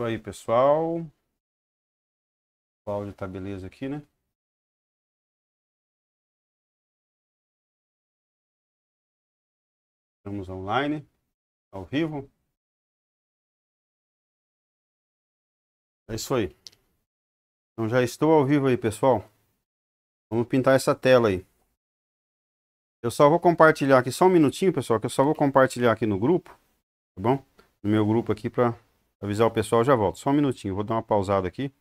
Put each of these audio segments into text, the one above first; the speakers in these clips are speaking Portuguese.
Isso aí, pessoal. O áudio tá beleza aqui, né? Estamos online, ao vivo. É isso aí. Então já estou ao vivo aí, pessoal. Vamos pintar essa tela aí. Eu só vou compartilhar aqui, só um minutinho, pessoal, que eu só vou compartilhar aqui no grupo, tá bom? No meu grupo aqui para avisar o pessoal, já volto. Só um minutinho, vou dar uma pausada aqui.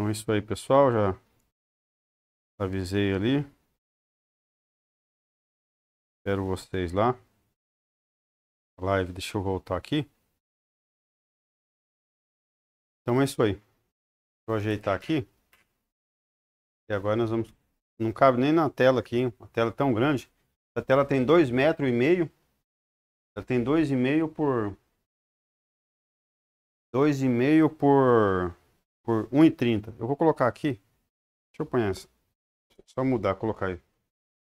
Então é isso aí, pessoal. Já avisei ali. Espero vocês lá. Live, deixa eu voltar aqui. Então é isso aí. Vou ajeitar aqui. E agora nós vamos... Não cabe nem na tela aqui, hein? tela é tão grande. A tela tem dois metros e meio. Ela tem 2,5 por... 2,5 por por 1,30. Eu vou colocar aqui. Deixa eu pôr essa. Só mudar, colocar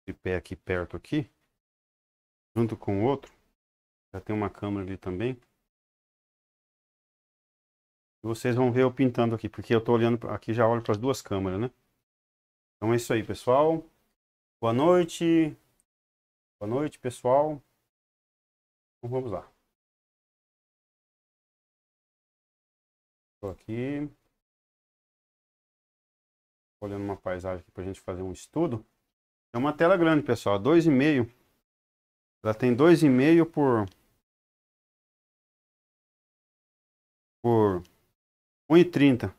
de pé aqui perto aqui. Junto com o outro. Já tem uma câmera ali também. Vocês vão ver eu pintando aqui, porque eu estou olhando aqui, já olho para as duas câmeras, né? Então é isso aí, pessoal. Boa noite. Boa noite, pessoal. Então vamos lá. Estou aqui olhando uma paisagem aqui para a gente fazer um estudo. É uma tela grande, pessoal, 2,5. Ela tem 2,5 por por 1,30.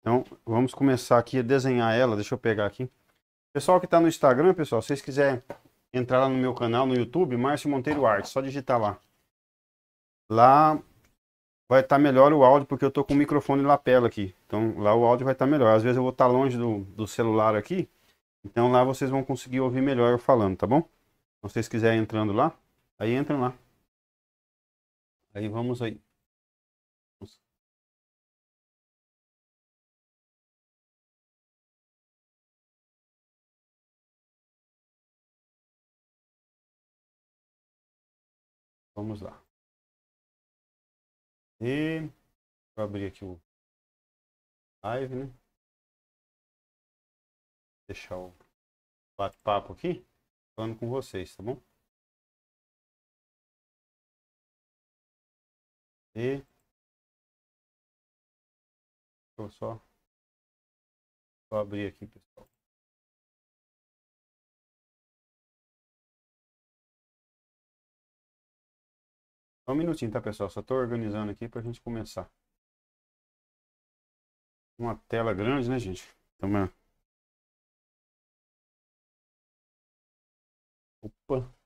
Então, vamos começar aqui a desenhar ela. Deixa eu pegar aqui. Pessoal que está no Instagram, pessoal, se vocês quiserem entrar lá no meu canal no YouTube, Márcio Monteiro Arte, só digitar lá. Lá vai estar tá melhor o áudio, porque eu tô com o microfone lapela aqui. Então lá o áudio vai estar tá melhor. Às vezes eu vou estar tá longe do, do celular aqui, então lá vocês vão conseguir ouvir melhor eu falando, tá bom? Então, se vocês quiserem entrando lá, aí entram lá. Aí vamos aí. Vamos lá. E vou abrir aqui o live, né? Deixar o bate-papo aqui, falando com vocês, tá bom? E eu só vou abrir aqui, pessoal. Só um minutinho, tá, pessoal? Só tô organizando aqui pra gente começar. Uma tela grande, né, gente? Então, Opa.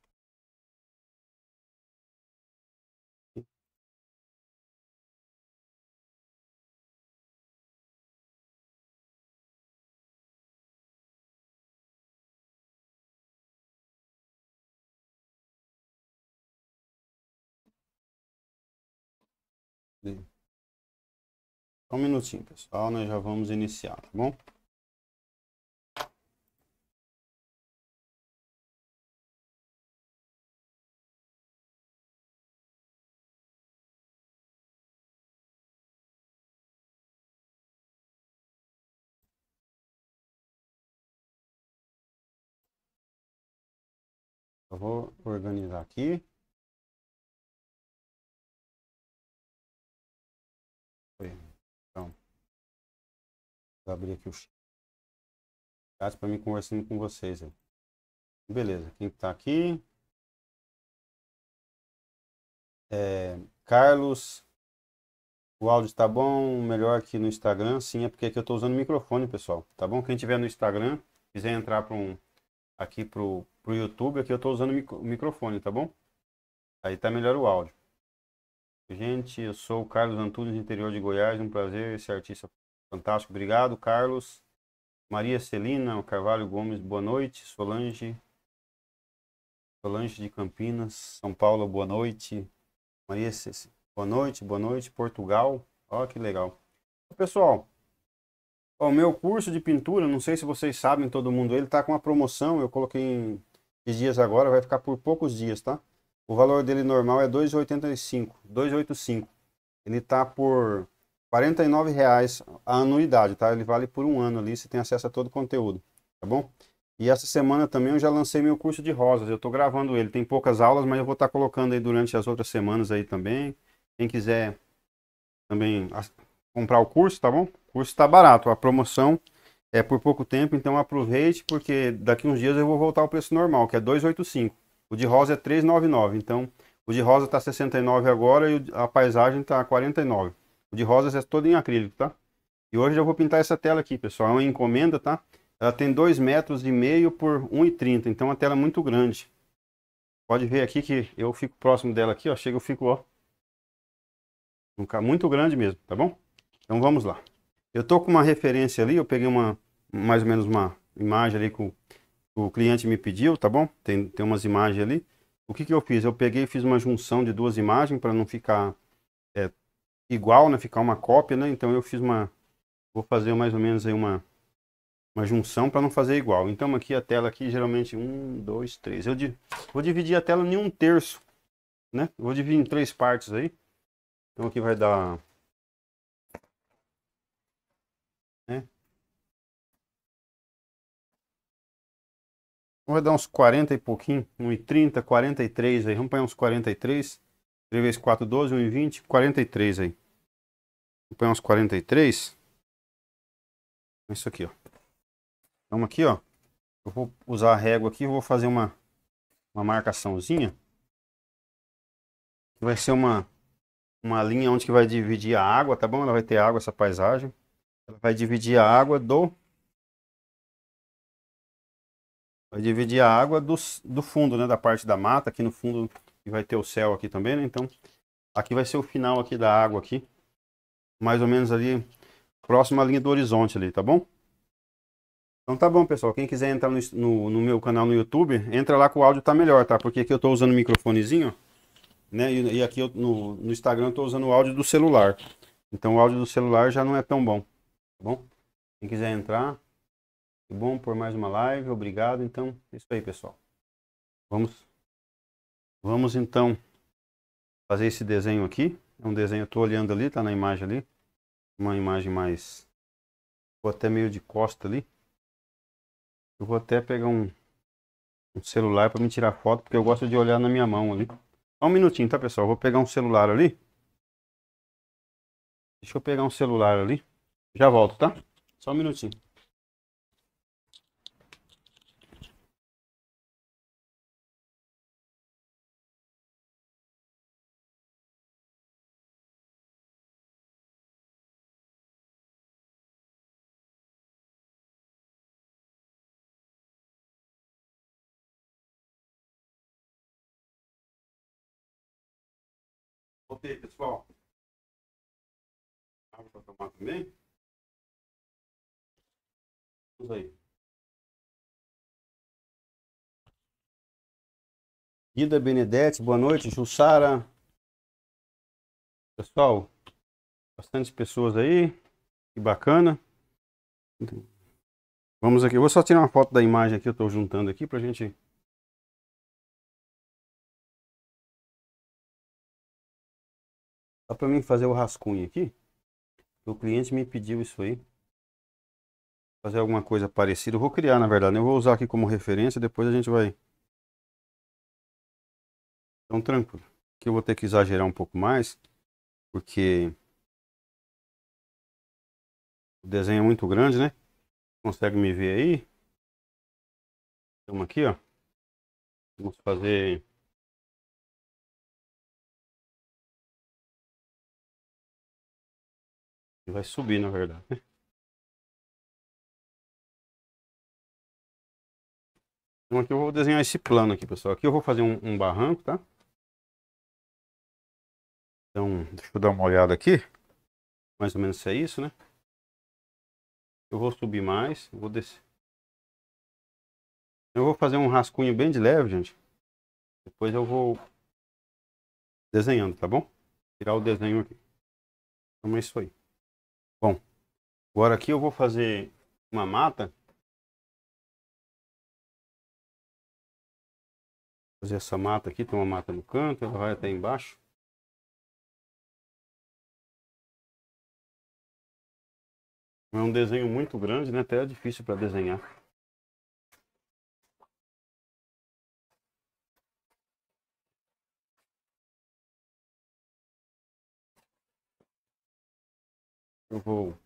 Só um minutinho, pessoal, nós já vamos iniciar, tá bom? Eu vou organizar aqui. abrir aqui o chat para mim conversando com vocês. Aí. Beleza, quem está aqui? É, Carlos, o áudio está bom, melhor aqui no Instagram. Sim, é porque aqui eu estou usando microfone, pessoal. Tá bom? Quem tiver no Instagram, quiser entrar para um aqui pro, pro YouTube, aqui eu estou usando o microfone, tá bom? Aí tá melhor o áudio. Gente, eu sou o Carlos Antunes, interior de Goiás. Um prazer, esse artista Fantástico, obrigado, Carlos. Maria Celina Carvalho Gomes, boa noite. Solange. Solange de Campinas, São Paulo, boa noite. Maria Ceci, boa noite, boa noite. Portugal, ó que legal. Pessoal, o meu curso de pintura, não sei se vocês sabem, todo mundo, ele tá com uma promoção, eu coloquei em dias agora, vai ficar por poucos dias, tá? O valor dele normal é 2,85, 2,85. Ele tá por R$ reais a anuidade, tá? Ele vale por um ano ali, você tem acesso a todo o conteúdo, tá bom? E essa semana também eu já lancei meu curso de rosas, eu estou gravando ele, tem poucas aulas, mas eu vou estar tá colocando aí durante as outras semanas aí também. Quem quiser também comprar o curso, tá bom? O curso está barato, a promoção é por pouco tempo, então aproveite porque daqui uns dias eu vou voltar ao preço normal, que é 285. O de rosa é 399, então o de rosa está 69 agora e a paisagem está 49. O de rosas é todo em acrílico, tá? E hoje eu vou pintar essa tela aqui, pessoal. É uma encomenda, tá? Ela tem 2 metros e meio por 1,30. Então, uma tela é muito grande. Pode ver aqui que eu fico próximo dela aqui, ó. Chega, eu fico, ó. Muito grande mesmo, tá bom? Então, vamos lá. Eu tô com uma referência ali. Eu peguei uma, mais ou menos uma imagem ali que o, o cliente me pediu, tá bom? Tem, tem umas imagens ali. O que que eu fiz? Eu peguei e fiz uma junção de duas imagens para não ficar igual, né? Ficar uma cópia, né? Então eu fiz uma... Vou fazer mais ou menos aí uma, uma junção para não fazer igual. Então aqui a tela aqui, geralmente, um, dois, três. Eu di... vou dividir a tela em um terço, né? vou dividir em três partes aí. Então aqui vai dar... Né? Vai dar uns 40 e pouquinho, 1,30, 43 aí, vamos pôr uns 43. 3 vezes 4, 12, 1 em 20, 43 aí. Vou pôr uns 43. Isso aqui, ó. Vamos aqui, ó. Eu vou usar a régua aqui, vou fazer uma, uma marcaçãozinha. Vai ser uma, uma linha onde que vai dividir a água, tá bom? Ela vai ter água, essa paisagem. Ela vai dividir a água do... Vai dividir a água do, do fundo, né? Da parte da mata, aqui no fundo e vai ter o céu aqui também, né? Então, aqui vai ser o final aqui da água aqui. Mais ou menos ali, próxima linha do horizonte ali, tá bom? Então tá bom, pessoal. Quem quiser entrar no, no, no, meu canal no YouTube, entra lá que o áudio tá melhor, tá? Porque aqui eu tô usando o microfonezinho, né? E, e aqui eu, no, no, Instagram eu tô usando o áudio do celular. Então o áudio do celular já não é tão bom, tá bom? Quem quiser entrar, que bom por mais uma live, obrigado. Então, é isso aí, pessoal. Vamos Vamos então fazer esse desenho aqui. É um desenho, eu estou olhando ali, está na imagem ali. Uma imagem mais... Vou até meio de costa ali. Eu vou até pegar um, um celular para me tirar foto, porque eu gosto de olhar na minha mão ali. Só um minutinho, tá, pessoal? Eu vou pegar um celular ali. Deixa eu pegar um celular ali. Já volto, tá? Só um minutinho. Ida também? Vamos aí. Guida Benedetti, boa noite. Jussara. Pessoal, bastante pessoas aí. Que bacana. Vamos aqui. Eu vou só tirar uma foto da imagem aqui. Eu estou juntando aqui para a gente. Só para mim fazer o rascunho aqui? O cliente me pediu isso aí. Fazer alguma coisa parecida. Eu vou criar, na verdade. Né? Eu vou usar aqui como referência. Depois a gente vai. Então, tranquilo. Aqui eu vou ter que exagerar um pouco mais. Porque. O desenho é muito grande, né? Consegue me ver aí? Vamos aqui, ó. Vamos fazer Vai subir, na verdade. Então aqui eu vou desenhar esse plano aqui, pessoal. Aqui eu vou fazer um, um barranco, tá? Então, deixa eu dar uma olhada aqui. Mais ou menos se é isso, né? Eu vou subir mais, vou descer. Eu vou fazer um rascunho bem de leve, gente. Depois eu vou desenhando, tá bom? Tirar o desenho aqui. Então é isso aí. Bom, agora aqui eu vou fazer uma mata. Vou fazer essa mata aqui, tem uma mata no canto, ela vai até embaixo. É um desenho muito grande, né? Até é difícil para desenhar. Eu vou,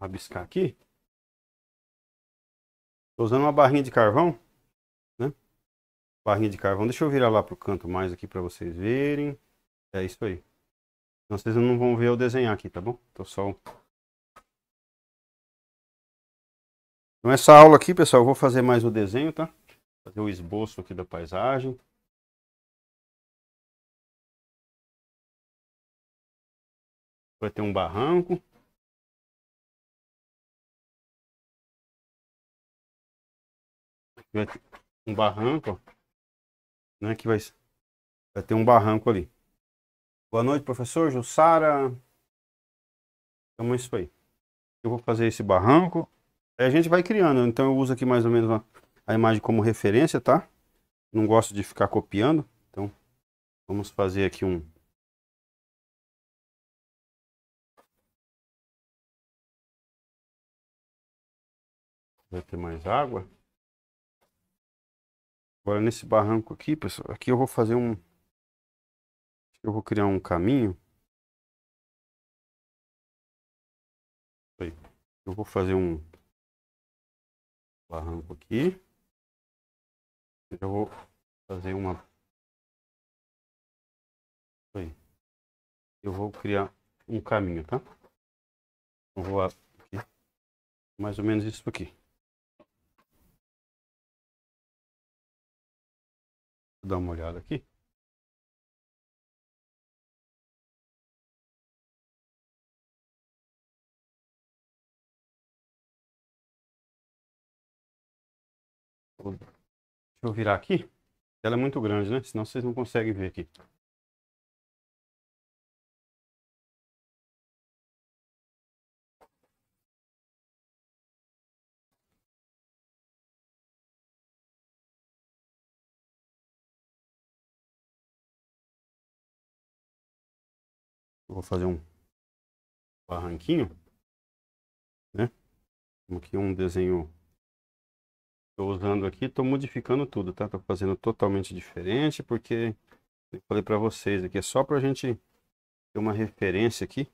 rabiscar aqui. Estou usando uma barrinha de carvão, né? Barrinha de carvão. Deixa eu virar lá para o canto mais aqui para vocês verem. É isso aí. Então vocês não vão ver eu desenhar aqui, tá bom? Tô só... Então essa aula aqui, pessoal, eu vou fazer mais o desenho, tá? Fazer o esboço aqui da paisagem. Vai ter um barranco. Vai ter um barranco, ó. Né, que vai, vai ter um barranco ali. Boa noite, professor Jussara. Então é isso aí. Eu vou fazer esse barranco. Aí a gente vai criando. Né? Então eu uso aqui mais ou menos a, a imagem como referência, tá? Não gosto de ficar copiando. Então vamos fazer aqui um, Vai ter mais água. Agora nesse barranco aqui, pessoal, aqui eu vou fazer um... Eu vou criar um caminho. Eu vou fazer um barranco aqui. Eu vou fazer uma... Eu vou criar um caminho, tá? Eu vou aqui. Mais ou menos isso aqui. dar uma olhada aqui. Deixa eu virar aqui. Ela é muito grande, né? Senão vocês não conseguem ver aqui. vou fazer um barranquinho, né? Aqui um desenho Estou usando aqui, estou modificando tudo, tá? Estou fazendo totalmente diferente, porque eu falei para vocês aqui, é só para a gente ter uma referência aqui.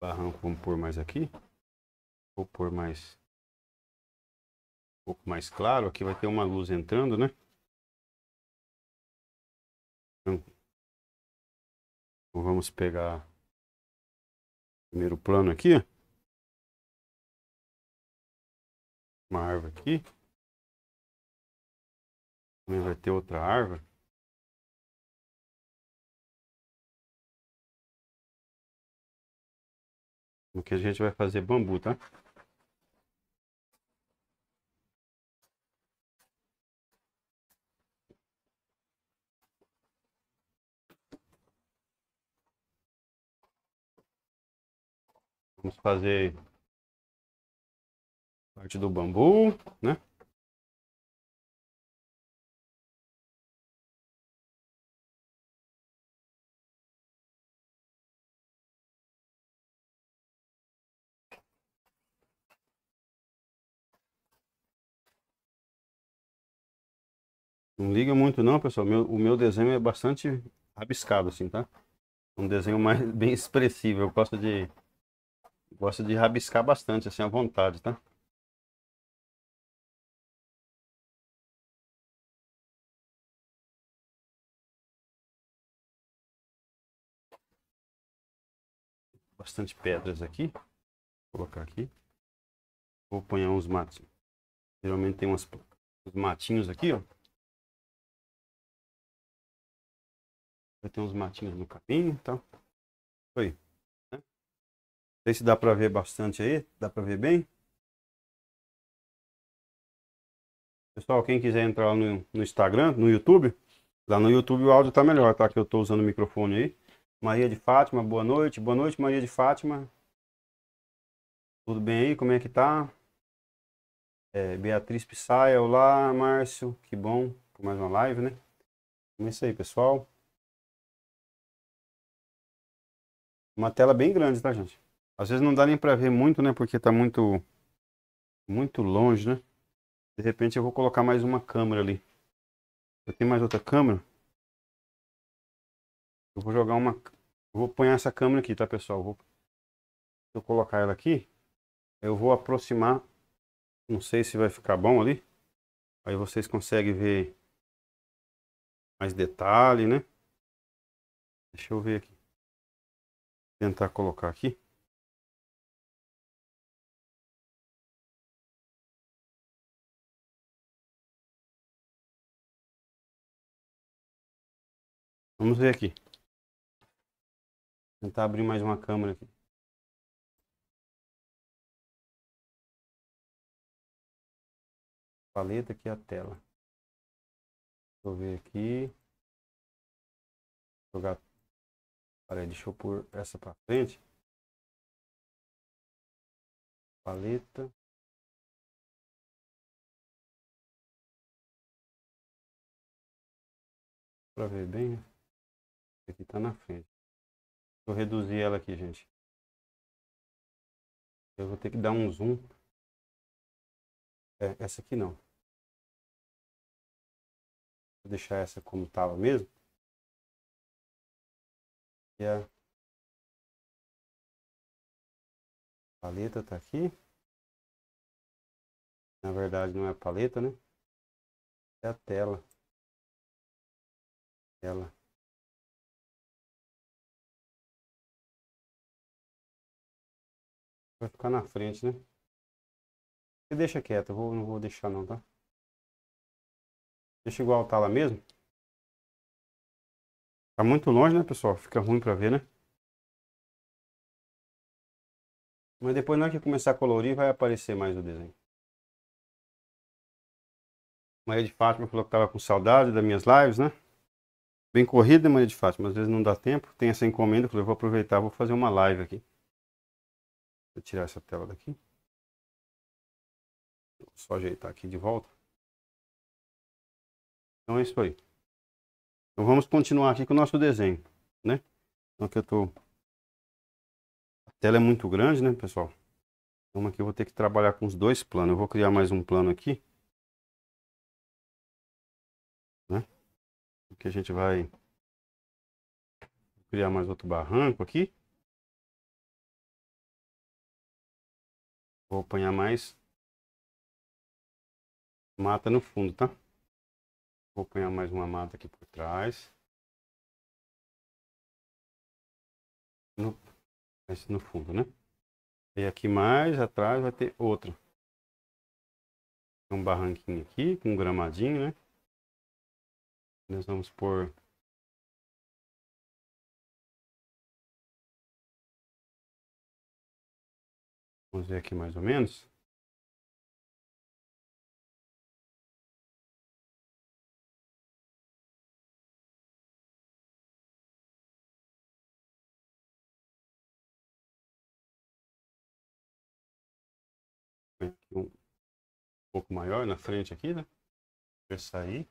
Barranco, vamos pôr mais aqui. Vou pôr mais... Um pouco mais claro, aqui vai ter uma luz entrando, né? Tranquilo. Então, então vamos pegar o primeiro plano aqui. Uma árvore aqui. Também vai ter outra árvore. O que a gente vai fazer bambu, tá? Vamos fazer parte do bambu, né? Não liga muito não, pessoal. Meu, o meu desenho é bastante rabiscado, assim, tá? Um desenho mais bem expressivo. Eu gosto de Gosta de rabiscar bastante, assim, à vontade, tá? Bastante pedras aqui. Vou colocar aqui. Vou apanhar uns matos. Geralmente tem umas, uns matinhos aqui, ó. Vai ter uns matinhos no caminho e tá? tal. Foi sei se dá para ver bastante aí, dá para ver bem. Pessoal, quem quiser entrar no, no Instagram, no YouTube, lá no YouTube o áudio está melhor, tá? Que eu estou usando o microfone aí. Maria de Fátima, boa noite. Boa noite, Maria de Fátima. Tudo bem aí? Como é que tá? É, Beatriz Pissaia, olá, Márcio. Que bom. Mais uma live, né? Começa é aí, pessoal. Uma tela bem grande, tá, gente? Às vezes não dá nem para ver muito, né? Porque tá muito muito longe, né? De repente eu vou colocar mais uma câmera ali. Eu tenho mais outra câmera. Eu vou jogar uma eu vou pôr essa câmera aqui, tá, pessoal? Eu vou se eu colocar ela aqui, eu vou aproximar. Não sei se vai ficar bom ali. Aí vocês conseguem ver mais detalhe, né? Deixa eu ver aqui. Vou tentar colocar aqui. Vamos ver aqui. tentar abrir mais uma câmera aqui. Paleta aqui é a tela. Deixa eu ver aqui. Jogar. Peraí, deixa eu pôr essa para frente. Paleta. Para ver bem, né? aqui tá na frente. Deixa eu reduzir ela aqui, gente. Eu vou ter que dar um zoom. É, essa aqui não. Vou deixar essa como estava mesmo. E a paleta tá aqui. Na verdade não é a paleta, né? É a tela. Tela. Vai ficar na frente, né? Você deixa quieto, eu vou, não vou deixar não, tá? Deixa igual tá lá mesmo. Tá muito longe, né, pessoal? Fica ruim pra ver, né? Mas depois, na hora que começar a colorir, vai aparecer mais o desenho. Maria de Fátima falou que tava com saudade das minhas lives, né? Bem corrida, Maria de Fátima. Às vezes não dá tempo. Tem essa encomenda. Eu falei, vou aproveitar, vou fazer uma live aqui. Vou tirar essa tela daqui. Vou só ajeitar aqui de volta. Então é isso aí. Então vamos continuar aqui com o nosso desenho, né? Então aqui eu tô... A tela é muito grande, né, pessoal? Então aqui eu vou ter que trabalhar com os dois planos. Eu vou criar mais um plano aqui. Né? Aqui a gente vai criar mais outro barranco aqui. Vou apanhar mais. Mata no fundo, tá? Vou apanhar mais uma mata aqui por trás. No, esse no fundo, né? E aqui mais atrás vai ter outra. Um barranquinho aqui com um gramadinho, né? Nós vamos por Vamos ver aqui mais ou menos. um pouco maior na frente aqui, né? Vai sair.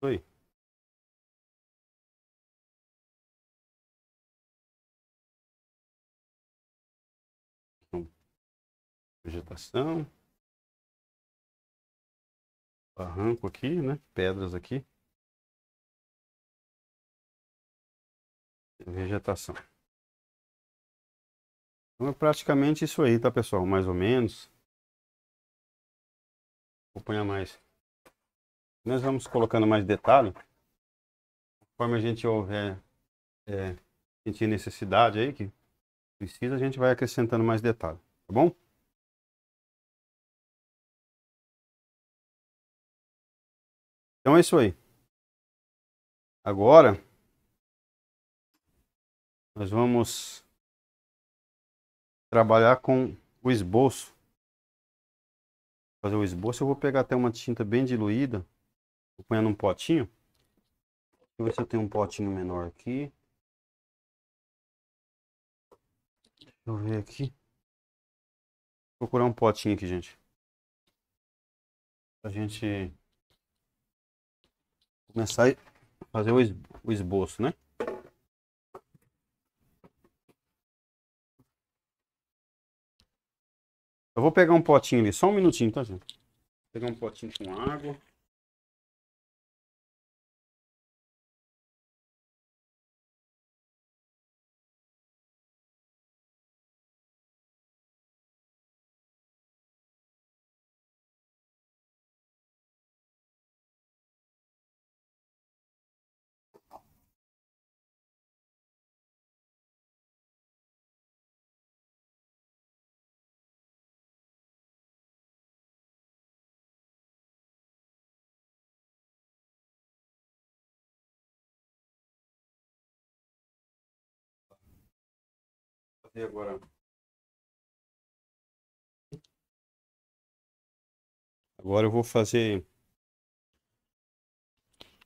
Oi. vegetação. Barranco aqui, né? Pedras aqui. Vegetação. Então é praticamente isso aí, tá pessoal? Mais ou menos. Acompanha mais. Nós vamos colocando mais detalhe. Conforme a gente houver é, sentir necessidade aí, que precisa, a gente vai acrescentando mais detalhe, tá bom? Então é isso aí. Agora nós vamos trabalhar com o esboço. Fazer o esboço, eu vou pegar até uma tinta bem diluída, vou pôr num potinho. Deixa eu ver se eu tenho um potinho menor aqui. Deixa eu ver aqui. Vou procurar um potinho aqui, gente. A gente começar a fazer o esboço, né? Eu vou pegar um potinho ali, só um minutinho, tá, gente? Vou pegar um potinho com água. E agora? Agora eu vou fazer.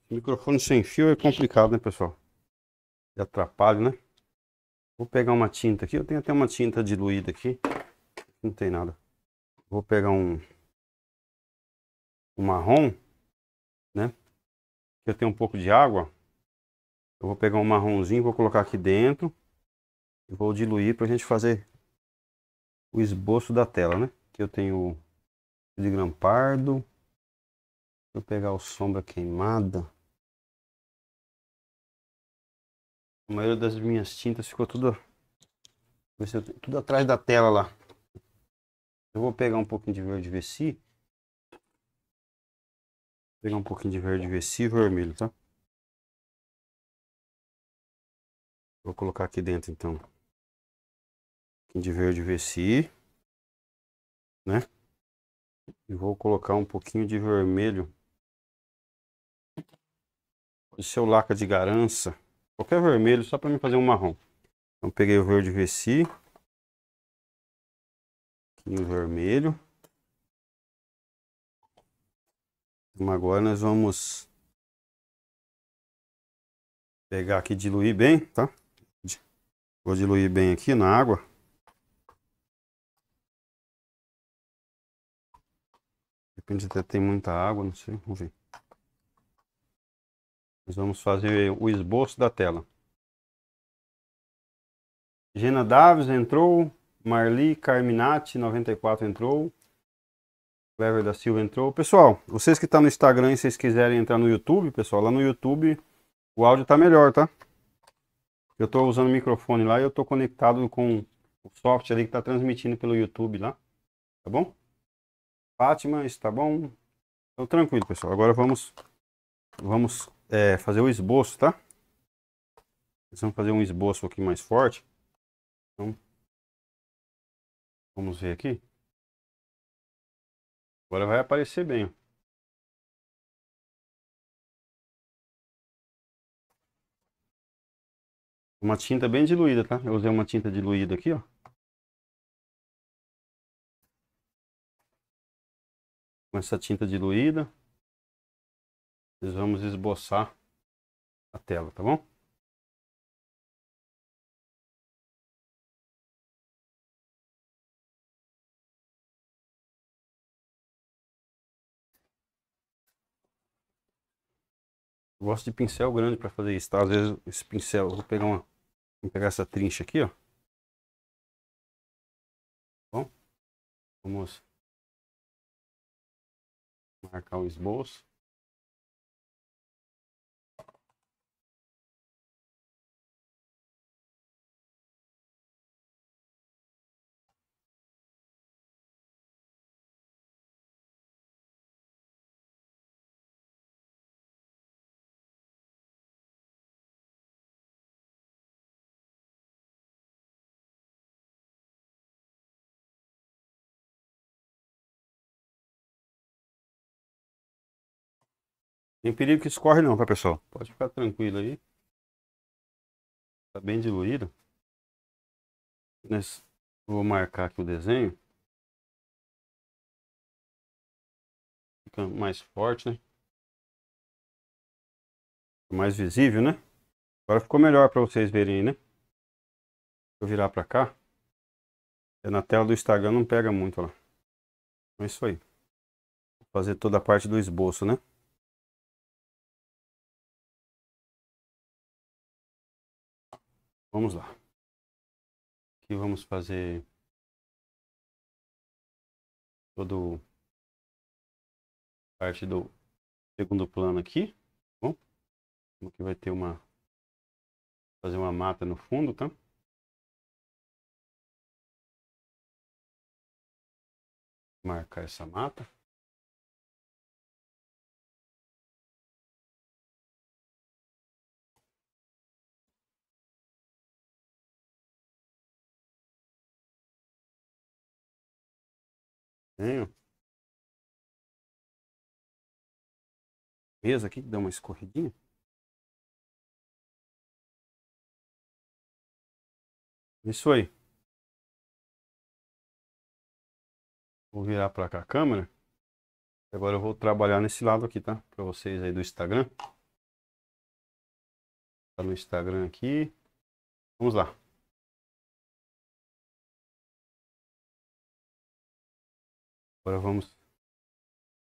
Microfone sem fio é complicado, né, pessoal? E atrapalha, né? Vou pegar uma tinta aqui. Eu tenho até uma tinta diluída aqui. Não tem nada. Vou pegar um, um marrom, né? Eu tenho um pouco de água. Eu vou pegar um marronzinho, vou colocar aqui dentro vou diluir para a gente fazer o esboço da tela, né? Que eu tenho de grampardo. Deixa eu pegar o sombra queimada. A maioria das minhas tintas ficou tudo, tudo atrás da tela lá. Eu vou pegar um pouquinho de verde vessi. Pegar um pouquinho de verde vessi e vermelho, tá? Vou colocar aqui dentro então de verde veci, né? E vou colocar um pouquinho de vermelho. Esse é o laca de garança. Qualquer vermelho, só para me fazer um marrom. Então peguei o verde veci. o vermelho. Então agora nós vamos pegar aqui diluir bem, tá? Vou diluir bem aqui na água. gente até tem muita água, não sei, vamos ver. Nós vamos fazer o esboço da tela. Gena Davis entrou, Marli Carminati 94 entrou, Clever da Silva entrou. Pessoal, vocês que estão tá no Instagram e vocês quiserem entrar no YouTube, pessoal, lá no YouTube o áudio está melhor, tá? Eu estou usando o microfone lá e eu estou conectado com o software ali que está transmitindo pelo YouTube lá, tá bom? Fátima, está bom? Então tranquilo, pessoal. Agora vamos, vamos é, fazer o esboço, tá? Vamos fazer um esboço aqui mais forte. Então, vamos ver aqui. Agora vai aparecer bem. Ó. Uma tinta bem diluída, tá? Eu usei uma tinta diluída aqui, ó. com essa tinta diluída, nós vamos esboçar a tela, tá bom? Eu gosto de pincel grande para fazer isso, tá? Às vezes esse pincel, vou pegar uma, vou pegar essa trincha aqui, ó. Tá bom, vamos marcar o esboço. Tem perigo que escorre não, tá pessoal? Pode ficar tranquilo aí. Tá bem diluído. Nesse... Vou marcar aqui o desenho. Fica mais forte, né? Mais visível, né? Agora ficou melhor para vocês verem, né? Vou virar para cá. É, na tela do Instagram não pega muito, lá. Então é isso aí. Vou fazer toda a parte do esboço, né? Vamos lá. Aqui vamos fazer todo parte do segundo plano aqui, bom? Aqui vai ter uma fazer uma mata no fundo, tá? Marcar essa mata. desenho. Mesa aqui que dá uma escorridinha. Isso aí. Vou virar para cá a câmera. Agora eu vou trabalhar nesse lado aqui, tá? Para vocês aí do Instagram. Tá no Instagram aqui. Vamos lá. Agora vamos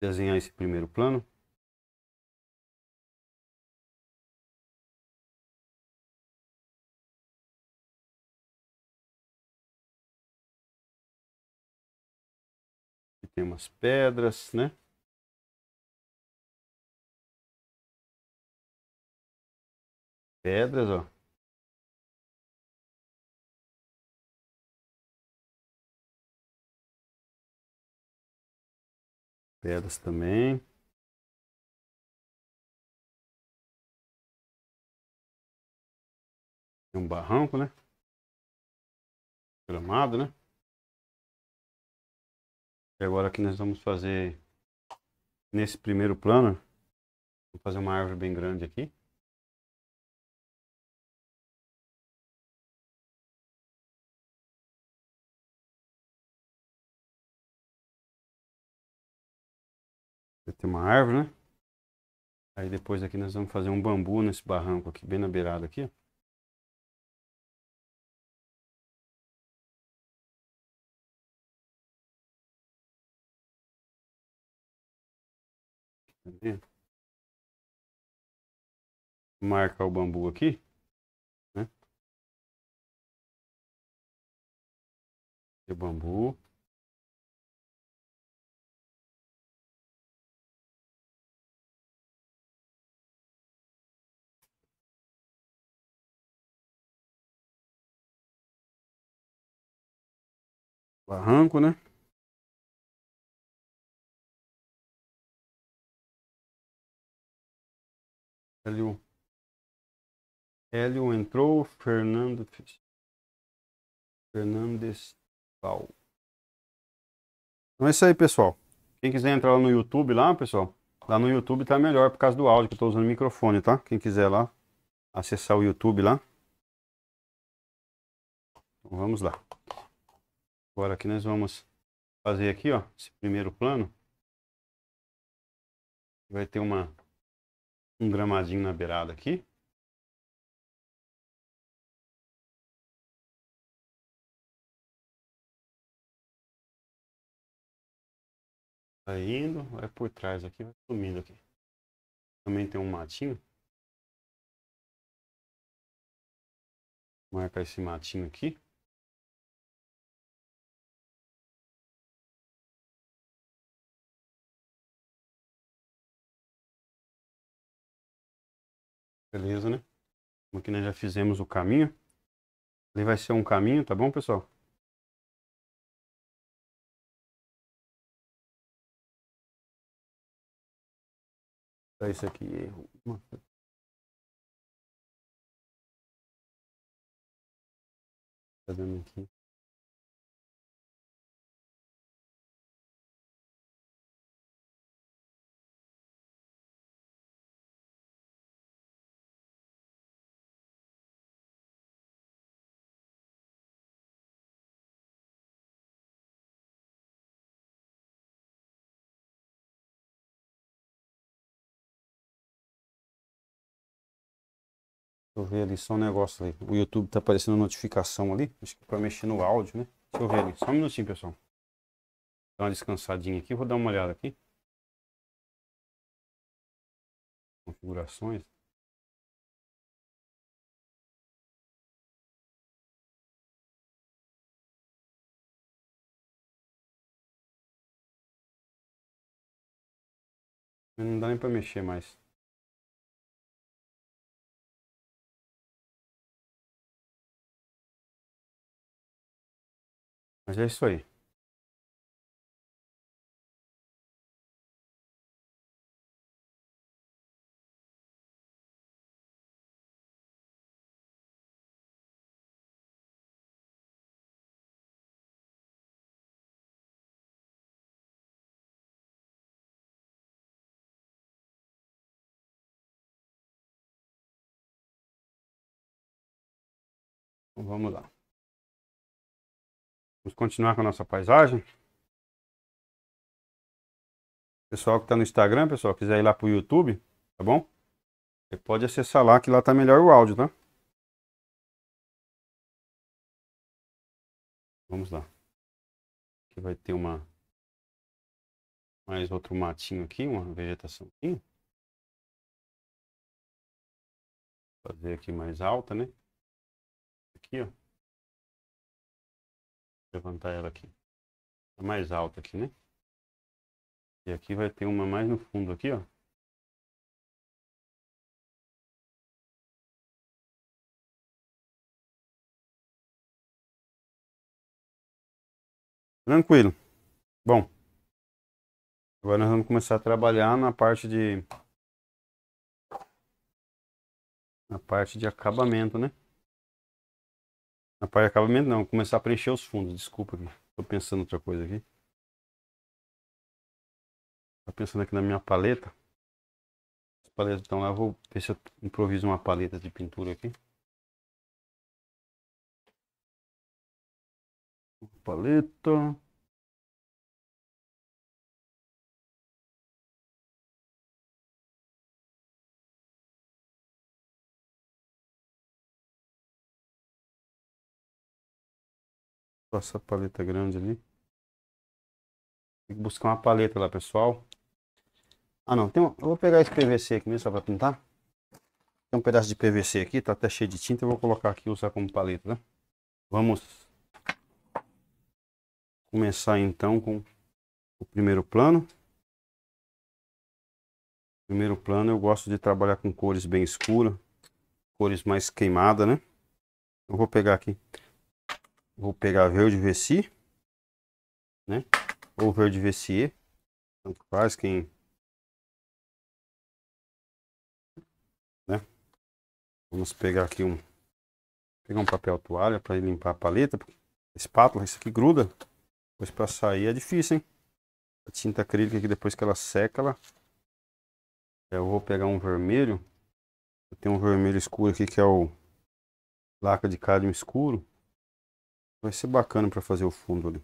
desenhar esse primeiro plano. tem umas pedras, né? Pedras, ó. pedras também. Tem é um barranco, né? Gramado, né? E agora que nós vamos fazer nesse primeiro plano, vou fazer uma árvore bem grande aqui. tem uma árvore, né? Aí depois aqui nós vamos fazer um bambu nesse barranco aqui, bem na beirada aqui. Marca o bambu aqui. Né? O bambu. barranco, né? Hélio. Hélio entrou, Fernando Fernandes Val. Então é isso aí, pessoal. Quem quiser entrar lá no YouTube lá, pessoal, lá no YouTube tá melhor por causa do áudio que eu tô usando o microfone, tá? Quem quiser lá acessar o YouTube lá. Então, vamos lá. Agora aqui nós vamos fazer aqui, ó, esse primeiro plano. Vai ter uma, um gramadinho na beirada aqui. Vai tá indo, vai por trás aqui, vai sumindo aqui. Também tem um matinho. Marcar esse matinho aqui. Beleza, né? Como que nós já fizemos o caminho. Ele vai ser um caminho, tá bom, pessoal? É tá, isso aqui. Fazendo tá aqui. eu ver ali, só um negócio ali. O YouTube tá aparecendo notificação ali. Acho que pra mexer no áudio, né? Deixa eu ver ali. Só um minutinho, pessoal. Dá uma descansadinha aqui. Vou dar uma olhada aqui. Configurações. Não dá nem pra mexer mais. Mas é isso aí. Então, vamos lá. Vamos continuar com a nossa paisagem. Pessoal que está no Instagram, pessoal, quiser ir lá para o YouTube, tá bom? Você pode acessar lá, que lá tá melhor o áudio, tá? Vamos lá. Aqui vai ter uma... Mais outro matinho aqui, uma vegetação. fazer aqui mais alta, né? Aqui, ó levantar ela aqui. Tá mais alta aqui, né? E aqui vai ter uma mais no fundo aqui, ó. Tranquilo. Bom, agora nós vamos começar a trabalhar na parte de na parte de acabamento, né? Na parte de acabamento não, começar a preencher os fundos, desculpa aqui. Tô pensando outra coisa aqui. Tô pensando aqui na minha paleta. As paletas estão lá, vou ver se eu improviso uma paleta de pintura aqui. Paleta. Passa a paleta grande ali. Tem que buscar uma paleta lá, pessoal. Ah, não. Tem uma... Eu vou pegar esse PVC aqui mesmo, só pra pintar. Tem um pedaço de PVC aqui, tá até cheio de tinta. Eu vou colocar aqui e usar como paleta, né? Vamos começar então com o primeiro plano. Primeiro plano eu gosto de trabalhar com cores bem escuras, cores mais queimadas, né? Eu vou pegar aqui Vou pegar verde VC, né? Ou verde VCE, tanto faz quem. Né? Vamos pegar aqui um. Pegar um papel toalha para limpar a paleta. Espátula, isso aqui gruda. Depois para sair é difícil, hein? A tinta acrílica aqui depois que ela seca, ela eu vou pegar um vermelho. Eu tenho um vermelho escuro aqui que é o laca de cádmio escuro. Vai ser bacana para fazer o fundo ali.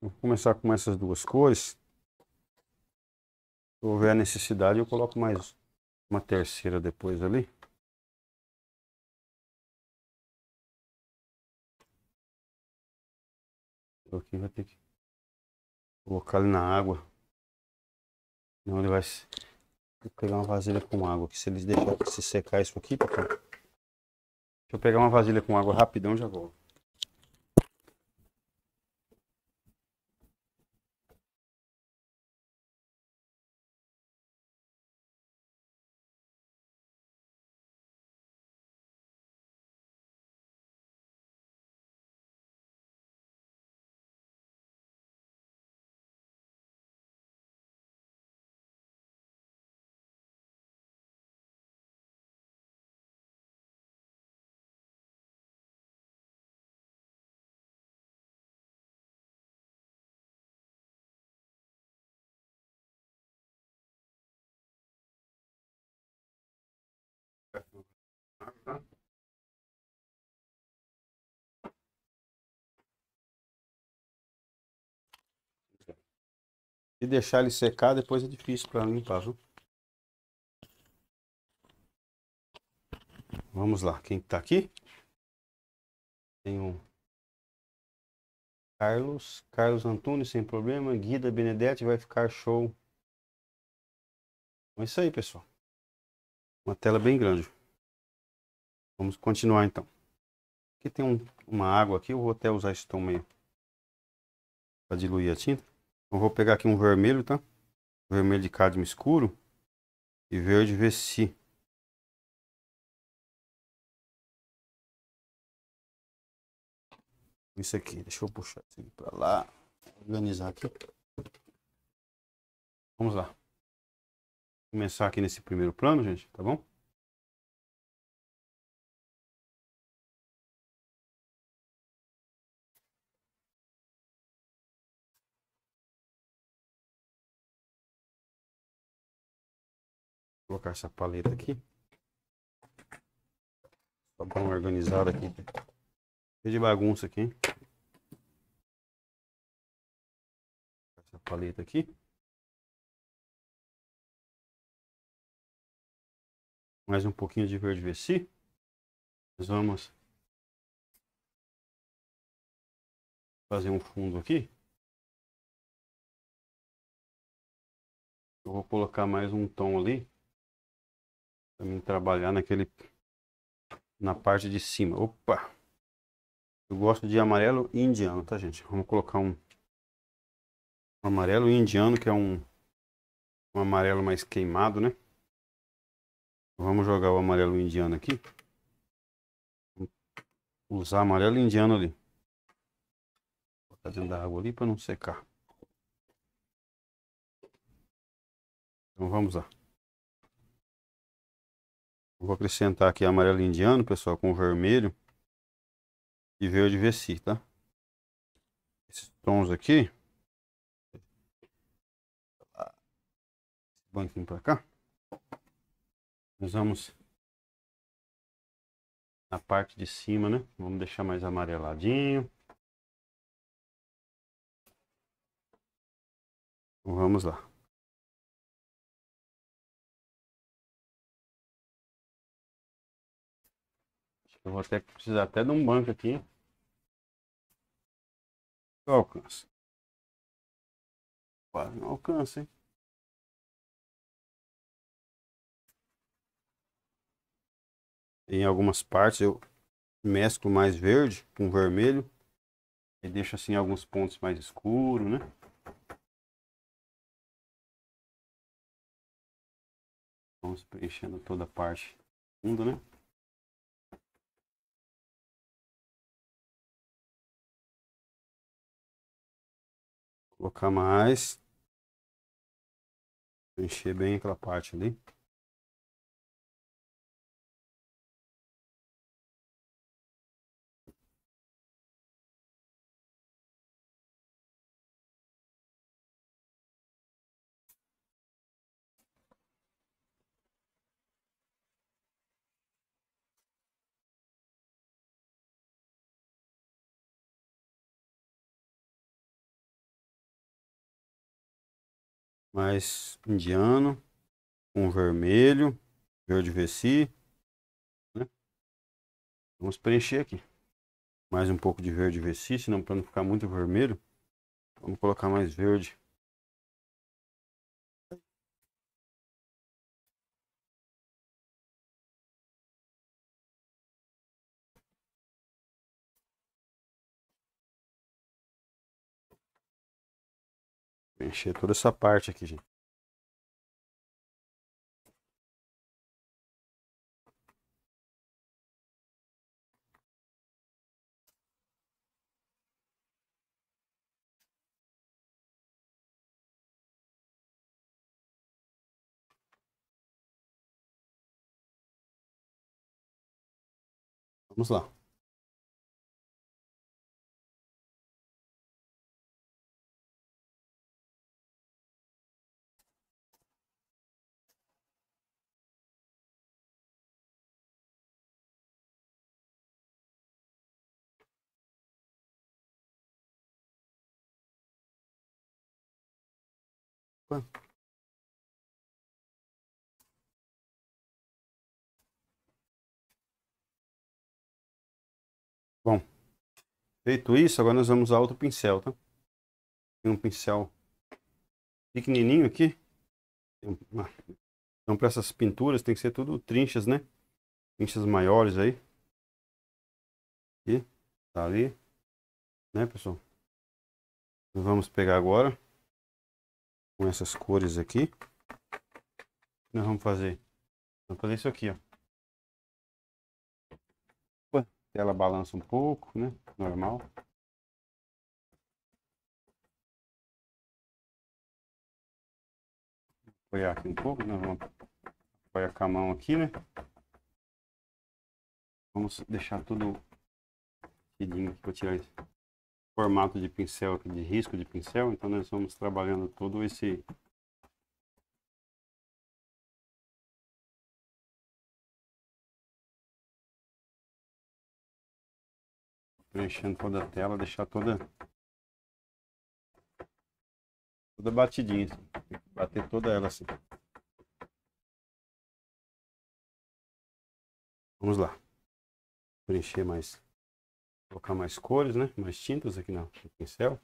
Vou começar com essas duas cores. Se houver necessidade, eu coloco mais uma terceira depois ali. Aqui vai ter que colocar ele na água. Não, ele vai pegar uma vasilha com água. Que se eles deixarem se secar isso aqui, Deixa eu pegar uma vasilha com água rapidão e já volto. Se deixar ele secar, depois é difícil para limpar, viu? Vamos lá, quem está aqui? Tem um Carlos, Carlos Antunes sem problema, Guida Benedetti vai ficar show. É isso aí, pessoal. Uma tela bem grande. Vamos continuar então. Aqui tem um, uma água aqui, eu vou até usar esse tom meio para diluir a tinta. Eu vou pegar aqui um vermelho, tá? Vermelho de cádmio escuro e verde vessi. Isso aqui, deixa eu puxar isso aqui pra lá, organizar aqui. Vamos lá. Começar aqui nesse primeiro plano, gente, tá bom? colocar essa paleta aqui. tá bom organizado organizada aqui. Cheio de bagunça aqui, hein? Essa paleta aqui. Mais um pouquinho de verde veci. Nós vamos fazer um fundo aqui. Eu vou colocar mais um tom ali. Pra mim trabalhar naquele. Na parte de cima. Opa! Eu gosto de amarelo indiano, tá, gente? Vamos colocar um, amarelo indiano, que é um, um amarelo mais queimado, né? Vamos jogar o amarelo indiano aqui. Usar amarelo indiano ali. Vou botar dentro da água ali para não secar. Então vamos lá. Vou acrescentar aqui amarelo indiano, pessoal, com vermelho e verde veci, tá? Esses tons aqui. Banquinho para cá. Nós vamos na parte de cima, né? Vamos deixar mais amareladinho. Então, vamos lá. Eu vou até precisar até de um banco aqui. Eu alcanço. Quase não alcança, hein? Em algumas partes eu mesclo mais verde com vermelho. E deixo assim alguns pontos mais escuros, né? Vamos preenchendo toda a parte fundo, né? Colocar mais. Encher bem aquela parte ali. mais indiano, com vermelho, verde veci. Né? Vamos preencher aqui. Mais um pouco de verde veci, senão para não ficar muito vermelho, vamos colocar mais verde. Encher toda essa parte aqui, gente. Vamos lá. Opa. Bom, feito isso, agora nós vamos usar outro pincel, tá? Tem um pincel pequenininho aqui. Então, para essas pinturas tem que ser tudo trinchas, né? Trinchas maiores aí. e tá ali. Né, pessoal? vamos pegar agora com essas cores aqui. Nós vamos fazer, vamos fazer isso aqui, ó. Opa, balança um pouco, né? Normal. apoiar aqui um pouco, nós né? vamos apoiar com a mão aqui, né? Vamos deixar tudo aqui, vou tirar isso formato de pincel aqui, de risco de pincel, então nós vamos trabalhando todo esse preenchendo toda a tela, deixar toda toda batidinha, assim. bater toda ela assim. Vamos lá. Preencher mais colocar mais cores, né? Mais tintas aqui no pincel.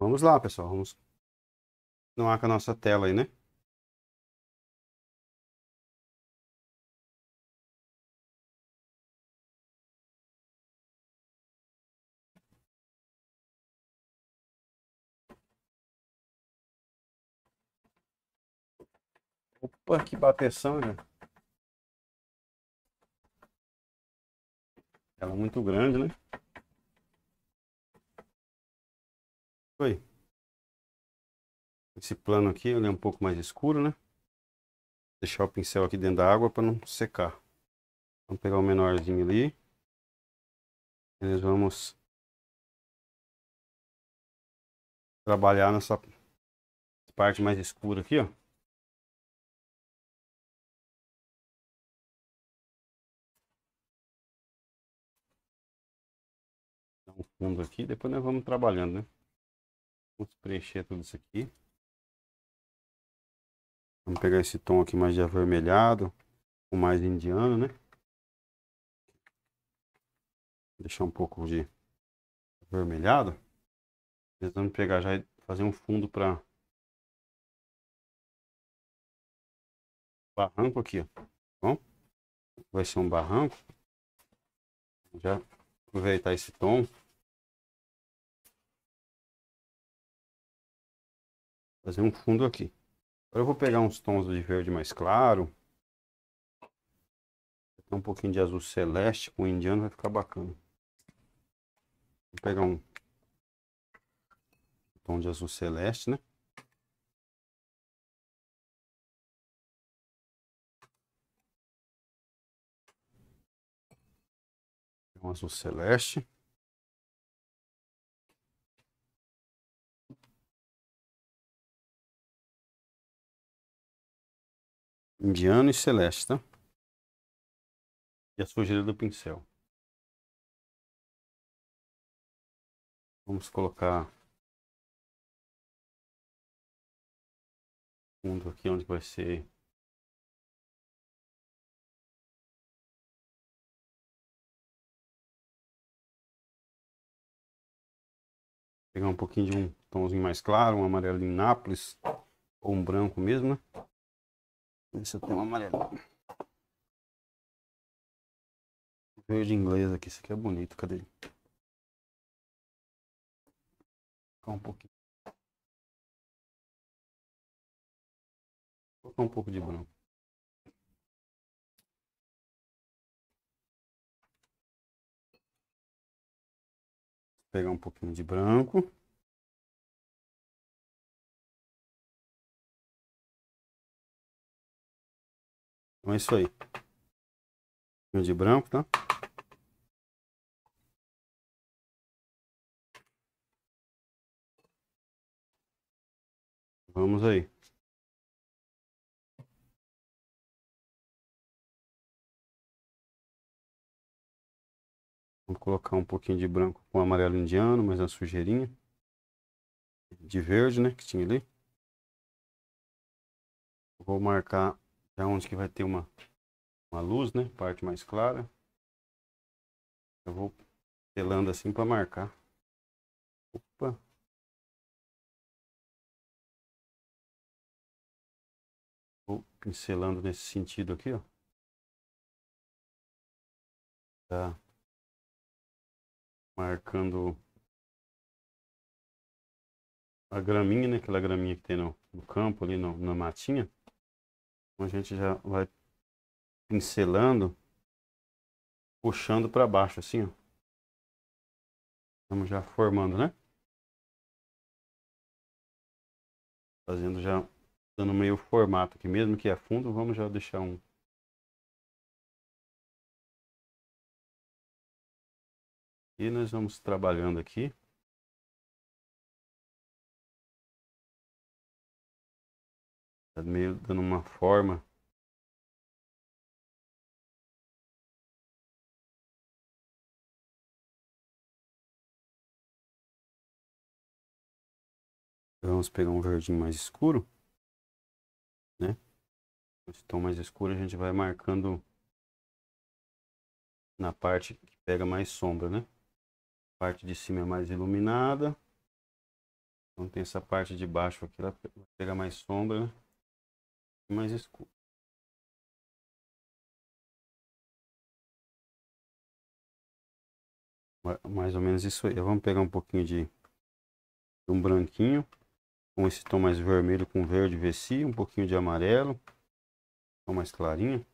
Vamos lá, pessoal. Vamos continuar com a nossa tela aí, né? Pô, que bateção, né? Ela é muito grande, né? Oi. Esse plano aqui, ele é um pouco mais escuro, né? Deixar o pincel aqui dentro da água para não secar. Vamos pegar o menorzinho ali. nós vamos trabalhar nessa parte mais escura aqui, ó. fundo aqui, depois nós vamos trabalhando, né? Vamos preencher tudo isso aqui. Vamos pegar esse tom aqui mais de avermelhado, com mais indiano, né? Deixar um pouco de avermelhado. Nós vamos pegar já e fazer um fundo para barranco aqui, ó. Bom, vai ser um barranco. Já aproveitar esse tom. Fazer um fundo aqui. Agora eu vou pegar uns tons de verde mais claro. Um pouquinho de azul celeste com indiano vai ficar bacana. Vou pegar um tom de azul celeste, né? Um azul celeste. indiano e celeste, tá? E a sujeira do pincel. Vamos colocar fundo aqui onde vai ser pegar um pouquinho de um tomzinho mais claro, um amarelinho Nápoles ou um branco mesmo, né? Deixa eu tenho um amarelo. Verde inglês aqui, isso aqui é bonito, cadê? Ficar um pouquinho. Vou colocar um pouco de branco. Vou pegar um pouquinho de branco. Então é isso aí. De branco, tá? Vamos aí. Vamos colocar um pouquinho de branco com amarelo indiano, mais uma sujeirinha. De verde, né, que tinha ali. Vou marcar é onde que vai ter uma, uma luz, né? Parte mais clara. Eu vou telando assim para marcar. Opa. Vou pincelando nesse sentido aqui, ó. Tá marcando a graminha, né? Aquela graminha que tem no, no campo ali, no, na matinha. Então a gente já vai pincelando, puxando para baixo, assim, ó. Estamos já formando, né? Fazendo já, dando meio formato aqui, mesmo que é fundo, vamos já deixar um E nós vamos trabalhando aqui. Tá meio dando uma forma. Vamos pegar um verdinho mais escuro, né? Esse tom mais escuro a gente vai marcando na parte que pega mais sombra, né? A parte de cima é mais iluminada. Então tem essa parte de baixo aqui, ela pega mais sombra, né? mais escuro mais ou menos isso aí vamos pegar um pouquinho de um branquinho com esse tom mais vermelho com verde vessi um pouquinho de amarelo tom mais clarinho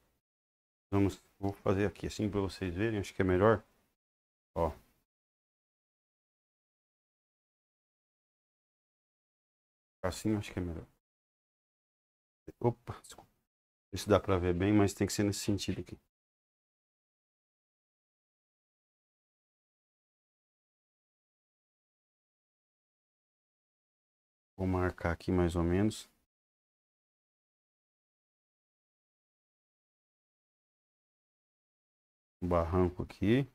vamos vou fazer aqui assim para vocês verem acho que é melhor ó assim acho que é melhor Opa, desculpa. Não sei se dá para ver bem, mas tem que ser nesse sentido aqui. Vou marcar aqui mais ou menos. Um barranco aqui.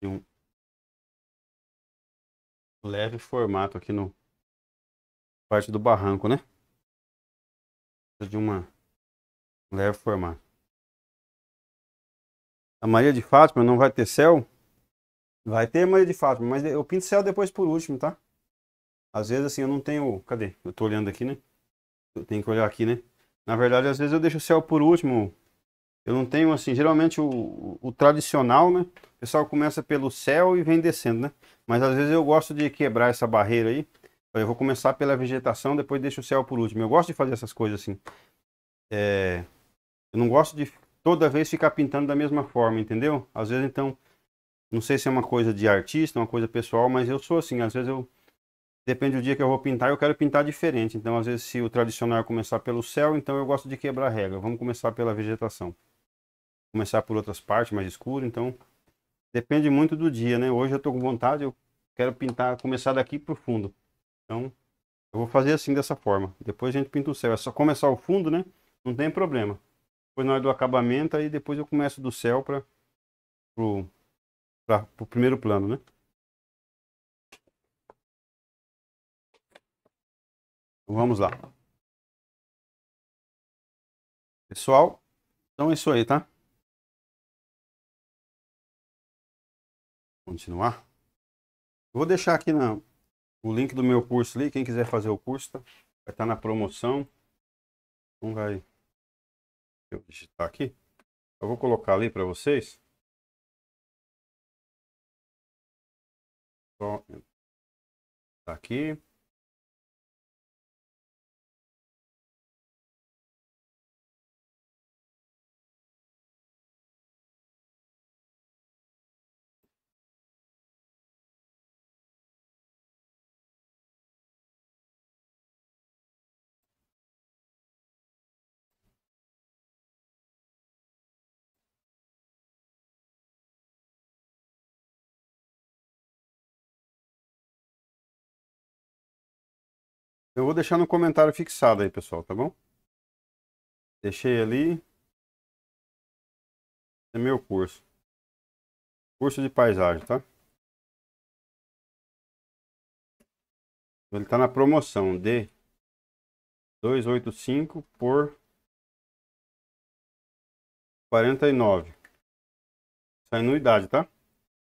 de um leve formato aqui no parte do barranco, né? De uma leve formato. A Maria de Fátima não vai ter céu? Vai ter Maria de Fátima, mas eu pinto céu depois por último, tá? Às vezes assim eu não tenho. Cadê? Eu tô olhando aqui, né? Eu tenho que olhar aqui, né? Na verdade, às vezes eu deixo o céu por último, eu não tenho assim, geralmente o, o tradicional, né? O pessoal começa pelo céu e vem descendo, né? Mas às vezes eu gosto de quebrar essa barreira aí. Eu vou começar pela vegetação, depois deixo o céu por último. Eu gosto de fazer essas coisas assim. É... Eu não gosto de toda vez ficar pintando da mesma forma, entendeu? Às vezes então, não sei se é uma coisa de artista, uma coisa pessoal, mas eu sou assim. Às vezes eu depende do dia que eu vou pintar, eu quero pintar diferente. Então, às vezes, se o tradicional começar pelo céu, então eu gosto de quebrar a regra. Vamos começar pela vegetação começar por outras partes mais escuras, então depende muito do dia, né? Hoje eu estou com vontade, eu quero pintar, começar daqui para o fundo. Então eu vou fazer assim dessa forma. Depois a gente pinta o céu. É só começar o fundo, né? Não tem problema. Depois na hora do acabamento, aí depois eu começo do céu para pro, pro primeiro plano, né? Vamos lá. Pessoal, então é isso aí, tá? Continuar. Vou deixar aqui na, o link do meu curso ali. Quem quiser fazer o curso, tá? vai estar tá na promoção. Não vai. Eu digitar aqui. Eu vou colocar ali para vocês. Só tá aqui. Eu vou deixar no comentário fixado aí, pessoal, tá bom? Deixei ali. É meu curso. Curso de paisagem, tá? Ele tá na promoção de 285 por 49. Essa é anuidade, tá?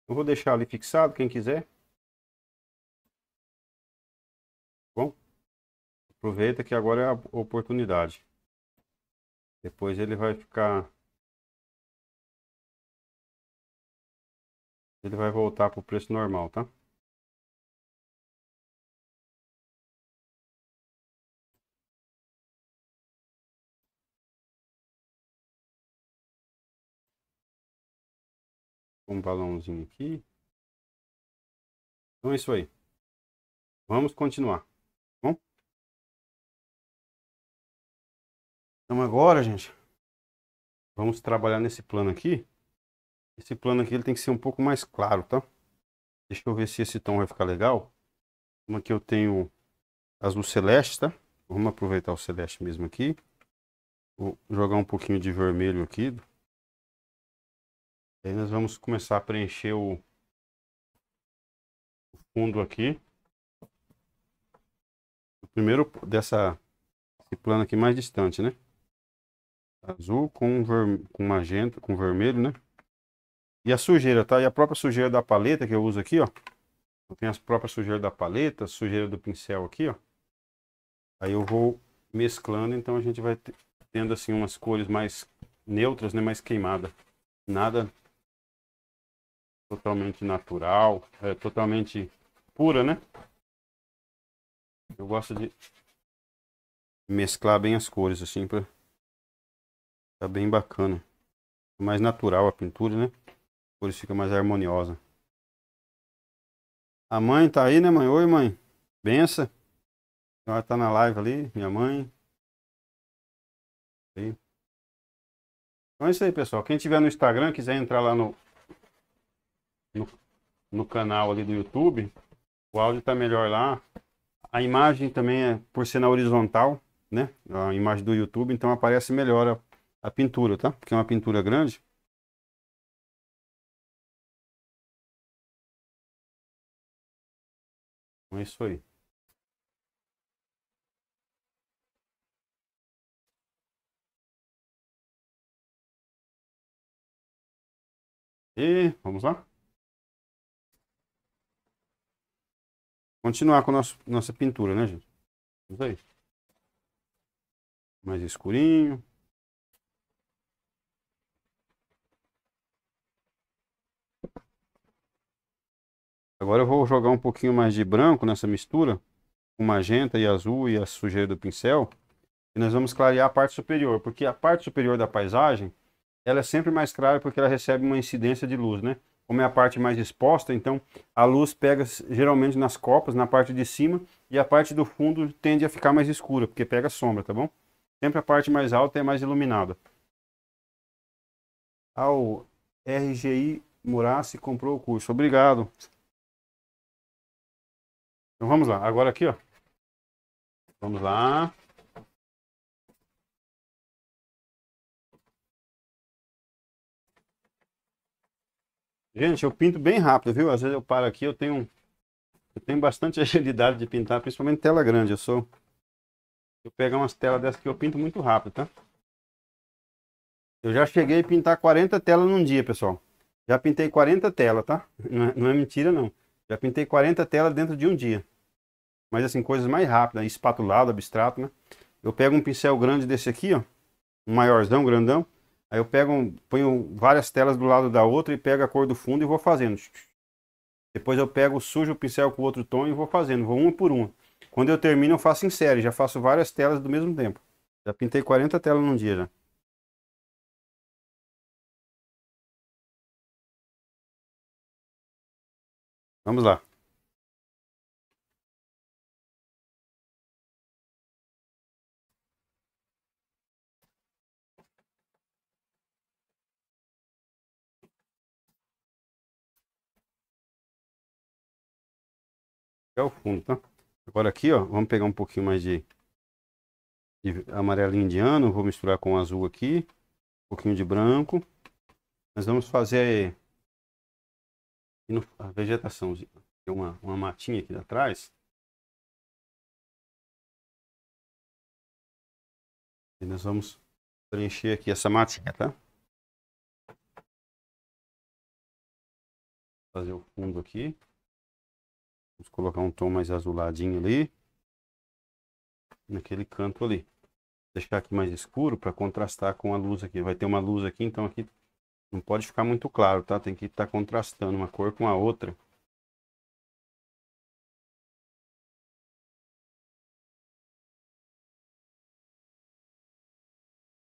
Eu vou deixar ali fixado, quem quiser. Tá bom? Aproveita que agora é a oportunidade. Depois ele vai ficar. Ele vai voltar para o preço normal, tá? um balãozinho aqui. Então é isso aí. Vamos continuar. Então agora, gente, vamos trabalhar nesse plano aqui. Esse plano aqui ele tem que ser um pouco mais claro, tá? Deixa eu ver se esse tom vai ficar legal. Como aqui eu tenho azul celeste, tá? Vamos aproveitar o celeste mesmo aqui. Vou jogar um pouquinho de vermelho aqui. Aí nós vamos começar a preencher o, o fundo aqui. O primeiro dessa esse plano aqui mais distante, né? Azul com, ver... com magenta, com vermelho, né? E a sujeira, tá? E a própria sujeira da paleta que eu uso aqui, ó. Eu tenho as próprias sujeiras da paleta, sujeira do pincel aqui, ó. Aí eu vou mesclando, então a gente vai tendo assim umas cores mais neutras, né? Mais queimada. Nada totalmente natural, é, totalmente pura, né? Eu gosto de mesclar bem as cores assim para Tá bem bacana. Mais natural a pintura, né? Por isso fica mais harmoniosa. A mãe tá aí, né, mãe? Oi, mãe. Bença. Ela tá na live ali, minha mãe. Aí. Então é isso aí, pessoal. Quem tiver no Instagram, quiser entrar lá no, no, no canal ali do YouTube, o áudio tá melhor lá. A imagem também é por ser na horizontal, né? A imagem do YouTube, então aparece melhor a pintura, tá? Porque é uma pintura grande. Então é isso aí. E vamos lá. Continuar com a nossa, nossa pintura, né, gente? Vamos aí. Mais escurinho. Agora eu vou jogar um pouquinho mais de branco nessa mistura, com magenta e azul e a sujeira do pincel. E nós vamos clarear a parte superior, porque a parte superior da paisagem, ela é sempre mais clara porque ela recebe uma incidência de luz, né? Como é a parte mais exposta, então a luz pega geralmente nas copas, na parte de cima, e a parte do fundo tende a ficar mais escura, porque pega sombra, tá bom? Sempre a parte mais alta é mais iluminada. Ao RGI Murassi comprou o curso. Obrigado. Então vamos lá, agora aqui, ó. Vamos lá. Gente, eu pinto bem rápido, viu? Às vezes eu paro aqui, eu tenho, eu tenho bastante agilidade de pintar, principalmente tela grande. Eu sou. Eu pego umas telas dessas que eu pinto muito rápido, tá? Eu já cheguei a pintar 40 telas num dia, pessoal. Já pintei 40 telas, tá? Não é, não é mentira, não. Já pintei 40 telas dentro de um dia. Mas assim, coisas mais rápidas, né? espatulado, abstrato, né? Eu pego um pincel grande desse aqui, ó. Um maiorzão, grandão. Aí eu pego, ponho várias telas do lado da outra e pego a cor do fundo e vou fazendo. Depois eu pego, sujo o pincel com outro tom e vou fazendo, vou uma por uma. Quando eu termino, eu faço em série, já faço várias telas do mesmo tempo. Já pintei 40 telas num dia já. Vamos lá. É o fundo, tá? Agora aqui, ó, vamos pegar um pouquinho mais de, de amarelinho indiano, vou misturar com azul aqui, um pouquinho de branco. Nós vamos fazer e no, a vegetação, tem uma, uma matinha aqui atrás. E nós vamos preencher aqui essa matinha, tá? Fazer o fundo aqui. Vamos colocar um tom mais azuladinho ali. Naquele canto ali. Deixar aqui mais escuro para contrastar com a luz aqui. Vai ter uma luz aqui, então aqui não pode ficar muito claro, tá? Tem que estar tá contrastando uma cor com a outra.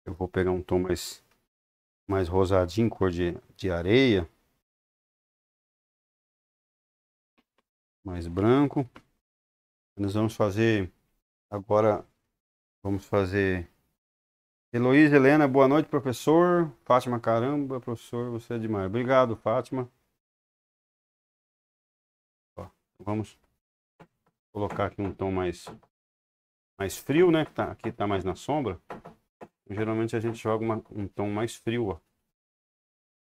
Eu vou pegar um tom mais, mais rosadinho, cor de, de areia. Mais branco. Nós vamos fazer agora, vamos fazer Heloísa Helena, boa noite, professor. Fátima, caramba, professor, você é demais. Obrigado, Fátima. Ó, vamos colocar aqui um tom mais, mais frio, né? Tá, aqui tá mais na sombra. Geralmente a gente joga uma, um tom mais frio, ó.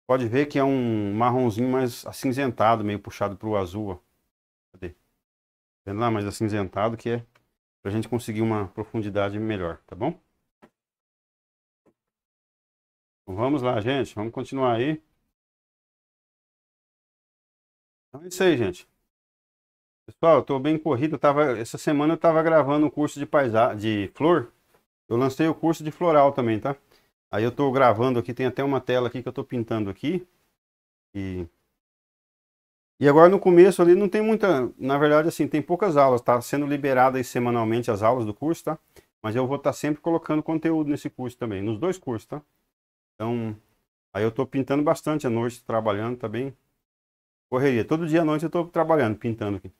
Pode ver que é um marronzinho mais acinzentado, meio puxado para o azul, ó. Cadê? Vendo lá, mais acinzentado que é para a gente conseguir uma profundidade melhor, tá bom? Vamos lá, gente. Vamos continuar aí. Então é isso aí, gente. Pessoal, eu tô bem corrido. Eu tava, essa semana eu tava gravando um curso de paisa... de flor. Eu lancei o curso de floral também, tá? Aí eu tô gravando aqui, tem até uma tela aqui que eu tô pintando aqui. E e agora no começo ali não tem muita, na verdade assim, tem poucas aulas, tá sendo liberada semanalmente as aulas do curso, tá? Mas eu vou estar tá sempre colocando conteúdo nesse curso também, nos dois cursos, tá? Então, aí eu tô pintando bastante à noite, trabalhando, tá Correria. Todo dia à noite eu tô trabalhando, pintando aqui.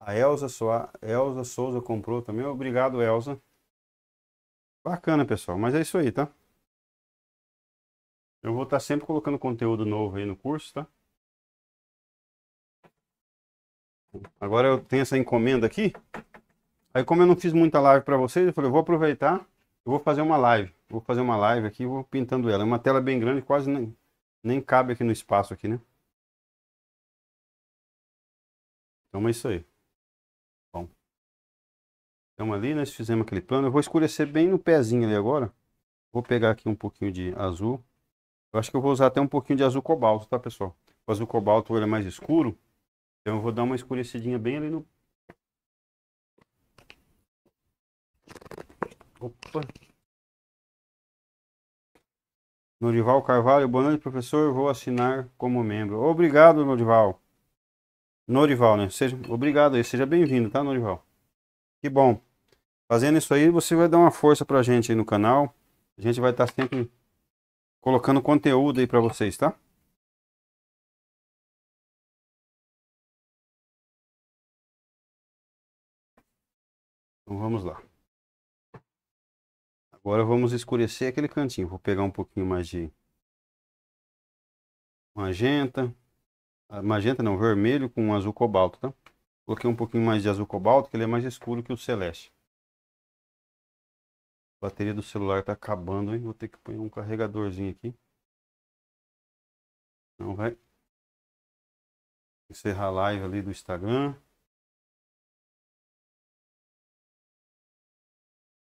A Elza, Soa... Elza Souza comprou também. Obrigado, Elza. Bacana, pessoal. Mas é isso aí, tá? Eu vou estar tá sempre colocando conteúdo novo aí no curso, tá? Agora eu tenho essa encomenda aqui. Aí como eu não fiz muita live para vocês, eu falei, eu vou aproveitar eu vou fazer uma live. Vou fazer uma live aqui, vou pintando ela. É uma tela bem grande, quase nem, nem cabe aqui no espaço aqui, né? Então é isso aí. Bom. Então ali nós né, fizemos aquele plano. Eu vou escurecer bem no pezinho ali agora. Vou pegar aqui um pouquinho de azul. Eu acho que eu vou usar até um pouquinho de azul cobalto, tá, pessoal? O azul cobalto ele é mais escuro. Então eu vou dar uma escurecidinha bem ali no Opa. Norival Carvalho, boa noite, professor. Vou assinar como membro. Obrigado, Norival. Norival, né? Seja, obrigado aí, seja bem-vindo, tá, Norival? Que bom. Fazendo isso aí, você vai dar uma força pra gente aí no canal. A gente vai estar tá sempre colocando conteúdo aí pra vocês, tá? Então vamos lá. Agora vamos escurecer aquele cantinho. Vou pegar um pouquinho mais de magenta. Ah, magenta não, vermelho com azul cobalto, tá? Coloquei um pouquinho mais de azul cobalto, que ele é mais escuro que o celeste. A bateria do celular tá acabando, hein? Vou ter que pôr um carregadorzinho aqui. Não vai. Encerrar a live ali do Instagram.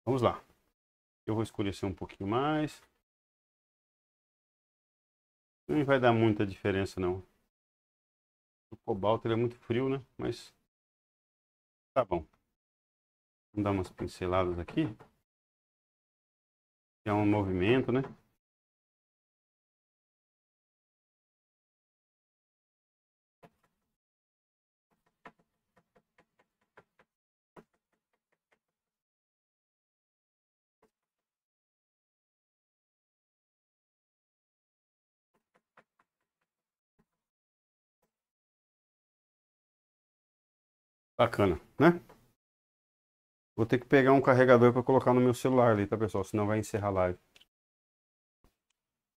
Vamos lá. Eu vou escurecer um pouquinho mais. Não vai dar muita diferença não. O cobalto é muito frio, né? Mas tá bom. Vamos dar umas pinceladas aqui. É um movimento, né? Bacana, né? Vou ter que pegar um carregador para colocar no meu celular ali, tá, pessoal? Senão vai encerrar a live.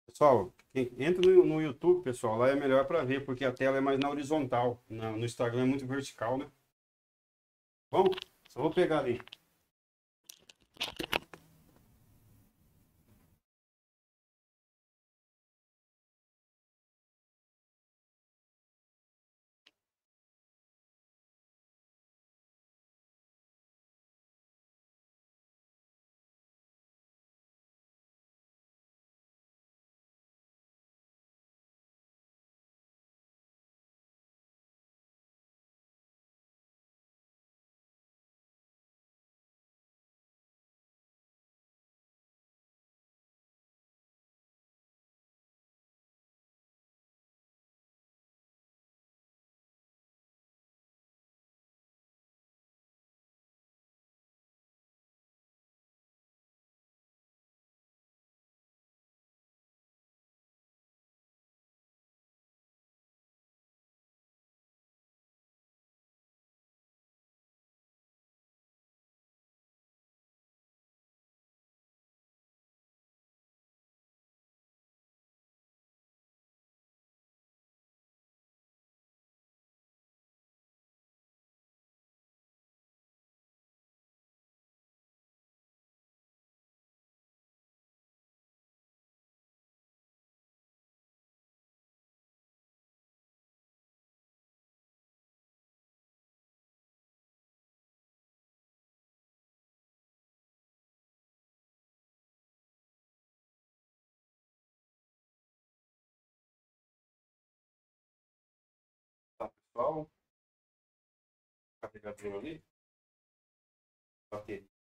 Pessoal, entra no, no YouTube, pessoal. Lá é melhor para ver, porque a tela é mais na horizontal. Na, no Instagram é muito vertical, né? Bom, só vou pegar ali. principal. Então, tá Carregador ali. Bateria.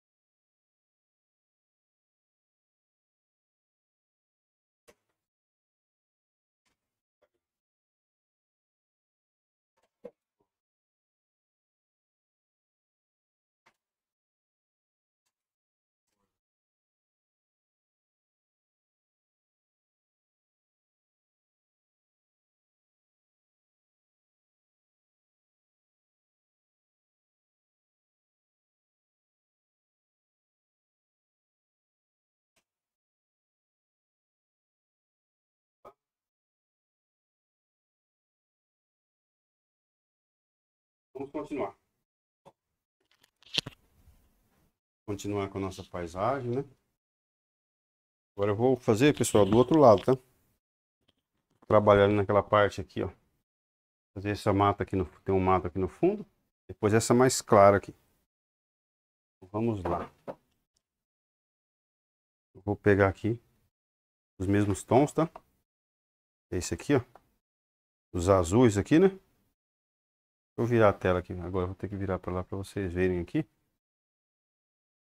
Vamos continuar. Continuar com a nossa paisagem, né? Agora eu vou fazer, pessoal, do outro lado, tá? Trabalhando naquela parte aqui, ó. Fazer essa mata aqui, no, tem um mato aqui no fundo. Depois essa mais clara aqui. Vamos lá. Eu vou pegar aqui os mesmos tons, tá? Esse aqui, ó. Os azuis aqui, né? eu virar a tela aqui. Agora vou ter que virar para lá para vocês verem aqui.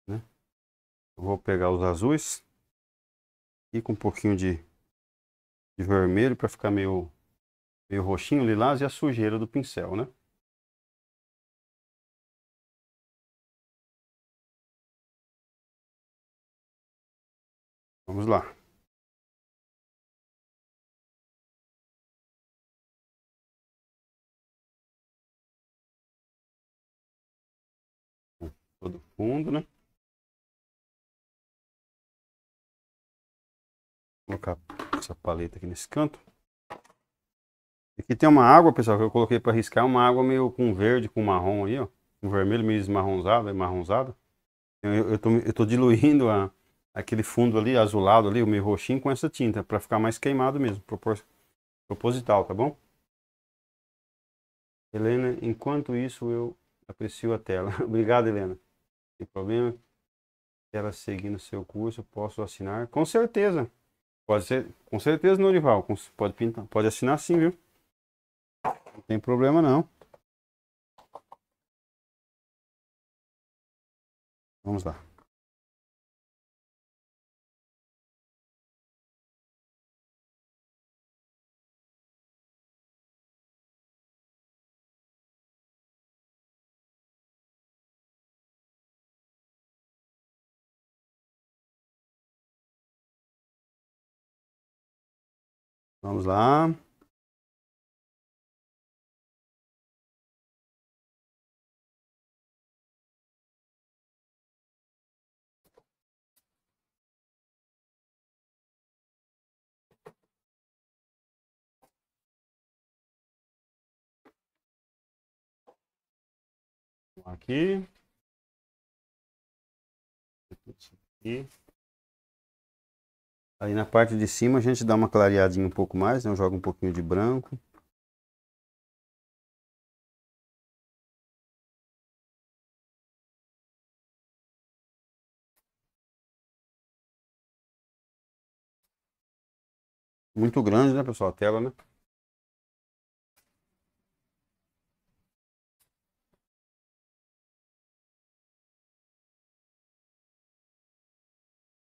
Né? Eu vou pegar os azuis. E com um pouquinho de, de vermelho para ficar meio, meio roxinho, lilás e a sujeira do pincel, né? Vamos lá. fundo, né? Vou colocar essa paleta aqui nesse canto. Aqui tem uma água, pessoal, que eu coloquei para riscar. É uma água meio com verde, com marrom aí, ó. Um vermelho meio esmarronzado, é marronzado. Então, eu, eu, tô, eu tô diluindo a, aquele fundo ali, azulado ali, o meio roxinho com essa tinta. para ficar mais queimado mesmo, proposital, tá bom? Helena, enquanto isso eu aprecio a tela. Obrigado, Helena tem problema. Se ela seguir no seu curso, posso assinar? Com certeza. Pode ser, com certeza, Norival. Pode, pintar, pode assinar sim, viu? Não tem problema não. Vamos lá. Vamos lá. Aqui. Aqui. Aí na parte de cima a gente dá uma clareadinha um pouco mais, né? Joga um pouquinho de branco. Muito grande, né, pessoal? A tela, né?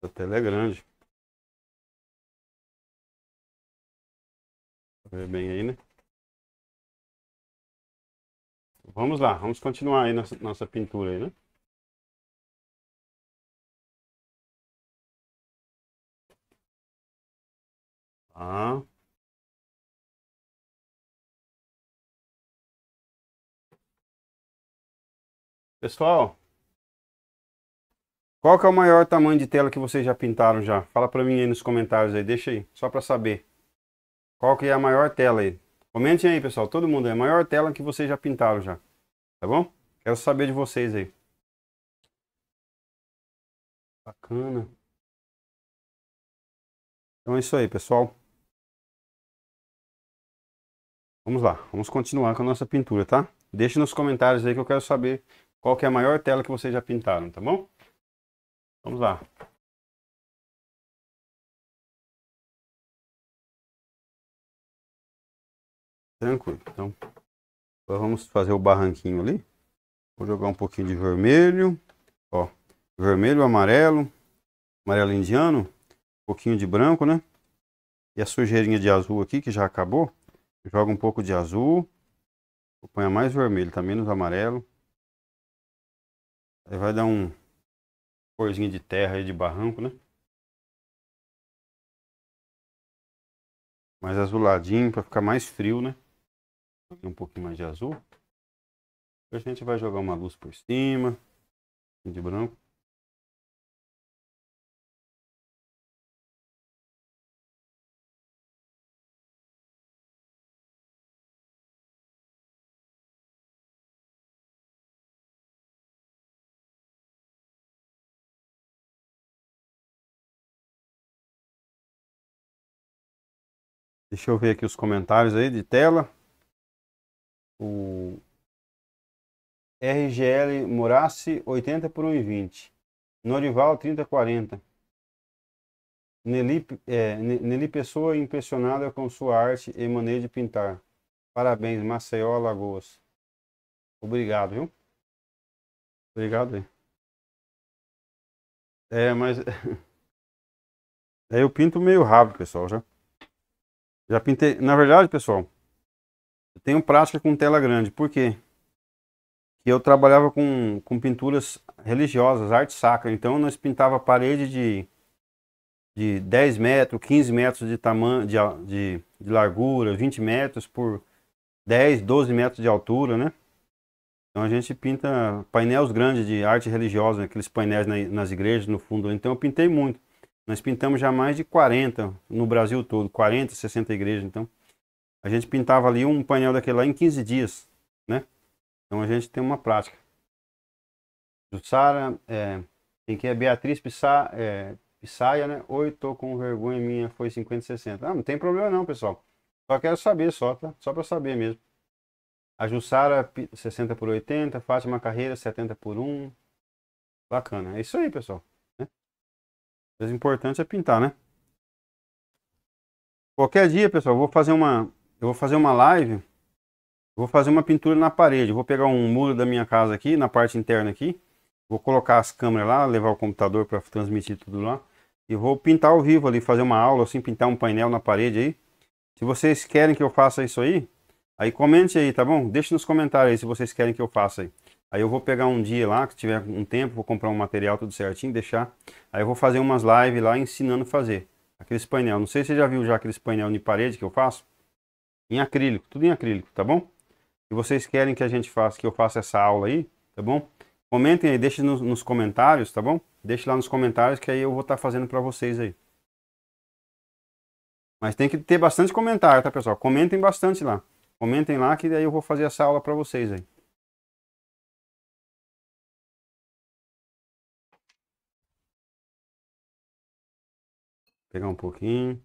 A tela é grande. ver bem aí, né? Vamos lá, vamos continuar aí nossa, nossa pintura aí, né? Tá. Pessoal, qual que é o maior tamanho de tela que vocês já pintaram já? Fala para mim aí nos comentários aí, deixa aí, só para saber. Qual que é a maior tela aí? Comentem aí, pessoal. Todo mundo é a maior tela que vocês já pintaram já. Tá bom? Quero saber de vocês aí. Bacana. Então é isso aí, pessoal. Vamos lá, vamos continuar com a nossa pintura, tá? Deixe nos comentários aí que eu quero saber qual que é a maior tela que vocês já pintaram, tá bom? Vamos lá. Tranquilo. Então, vamos fazer o barranquinho ali. Vou jogar um pouquinho de vermelho. Ó, vermelho, amarelo. Amarelo indiano. Um pouquinho de branco, né? E a sujeirinha de azul aqui, que já acabou. Joga um pouco de azul. vou pôr mais vermelho, tá menos amarelo. Aí vai dar um corzinho de terra e de barranco, né? Mais azuladinho para ficar mais frio, né? um pouquinho mais de azul. A gente vai jogar uma luz por cima, de branco. Deixa eu ver aqui os comentários aí de tela o RGL Morassi 80 por 1,20. Norival 30,40. Nelly, é, Neli Pessoa impressionada é com sua arte e maneira de pintar. Parabéns, Maceió Alagoas. Obrigado, viu? Obrigado aí. É, mas. é, eu pinto meio rápido, pessoal. Já, já pintei. Na verdade, pessoal, tenho prática com tela grande. Por quê? Eu trabalhava com, com pinturas religiosas, arte sacra. Então nós pintava parede de, de 10 metros, 15 metros de tamanho, de, de, de largura, 20 metros por 10, 12 metros de altura, né? Então a gente pinta painéis grandes de arte religiosa, aqueles painéis na, nas igrejas, no fundo. Então eu pintei muito. Nós pintamos já mais de 40 no Brasil todo, 40, 60 igrejas, então a gente pintava ali um painel daquele lá em 15 dias, né? Então a gente tem uma prática. Jussara, é, quem que é Beatriz Pissá, é, Pissaia, né? Oi, tô com vergonha minha, foi 50 60. Ah, não tem problema não, pessoal. Só quero saber só, tá? Só para saber mesmo. A Jussara 60 por 80, Fátima Carreira 70 por 1. Bacana. É isso aí, pessoal. Né? O importante é pintar, né? Qualquer dia, pessoal, vou fazer uma, eu vou fazer uma live, vou fazer uma pintura na parede. vou pegar um muro da minha casa aqui, na parte interna aqui. Vou colocar as câmeras lá, levar o computador para transmitir tudo lá. E vou pintar ao vivo ali, fazer uma aula, assim, pintar um painel na parede aí. Se vocês querem que eu faça isso aí, aí comente aí, tá bom? Deixe nos comentários aí se vocês querem que eu faça aí. Aí eu vou pegar um dia lá, que tiver um tempo, vou comprar um material tudo certinho, deixar. Aí eu vou fazer umas lives lá ensinando a fazer aqueles painel. Não sei se você já viu já aqueles painel de parede que eu faço em acrílico, tudo em acrílico, tá bom? Se vocês querem que a gente faça, que eu faça essa aula aí, tá bom? Comentem aí, deixem nos, nos comentários, tá bom? Deixe lá nos comentários que aí eu vou estar tá fazendo para vocês aí. Mas tem que ter bastante comentário, tá pessoal? Comentem bastante lá. Comentem lá que daí eu vou fazer essa aula para vocês aí. Vou pegar um pouquinho.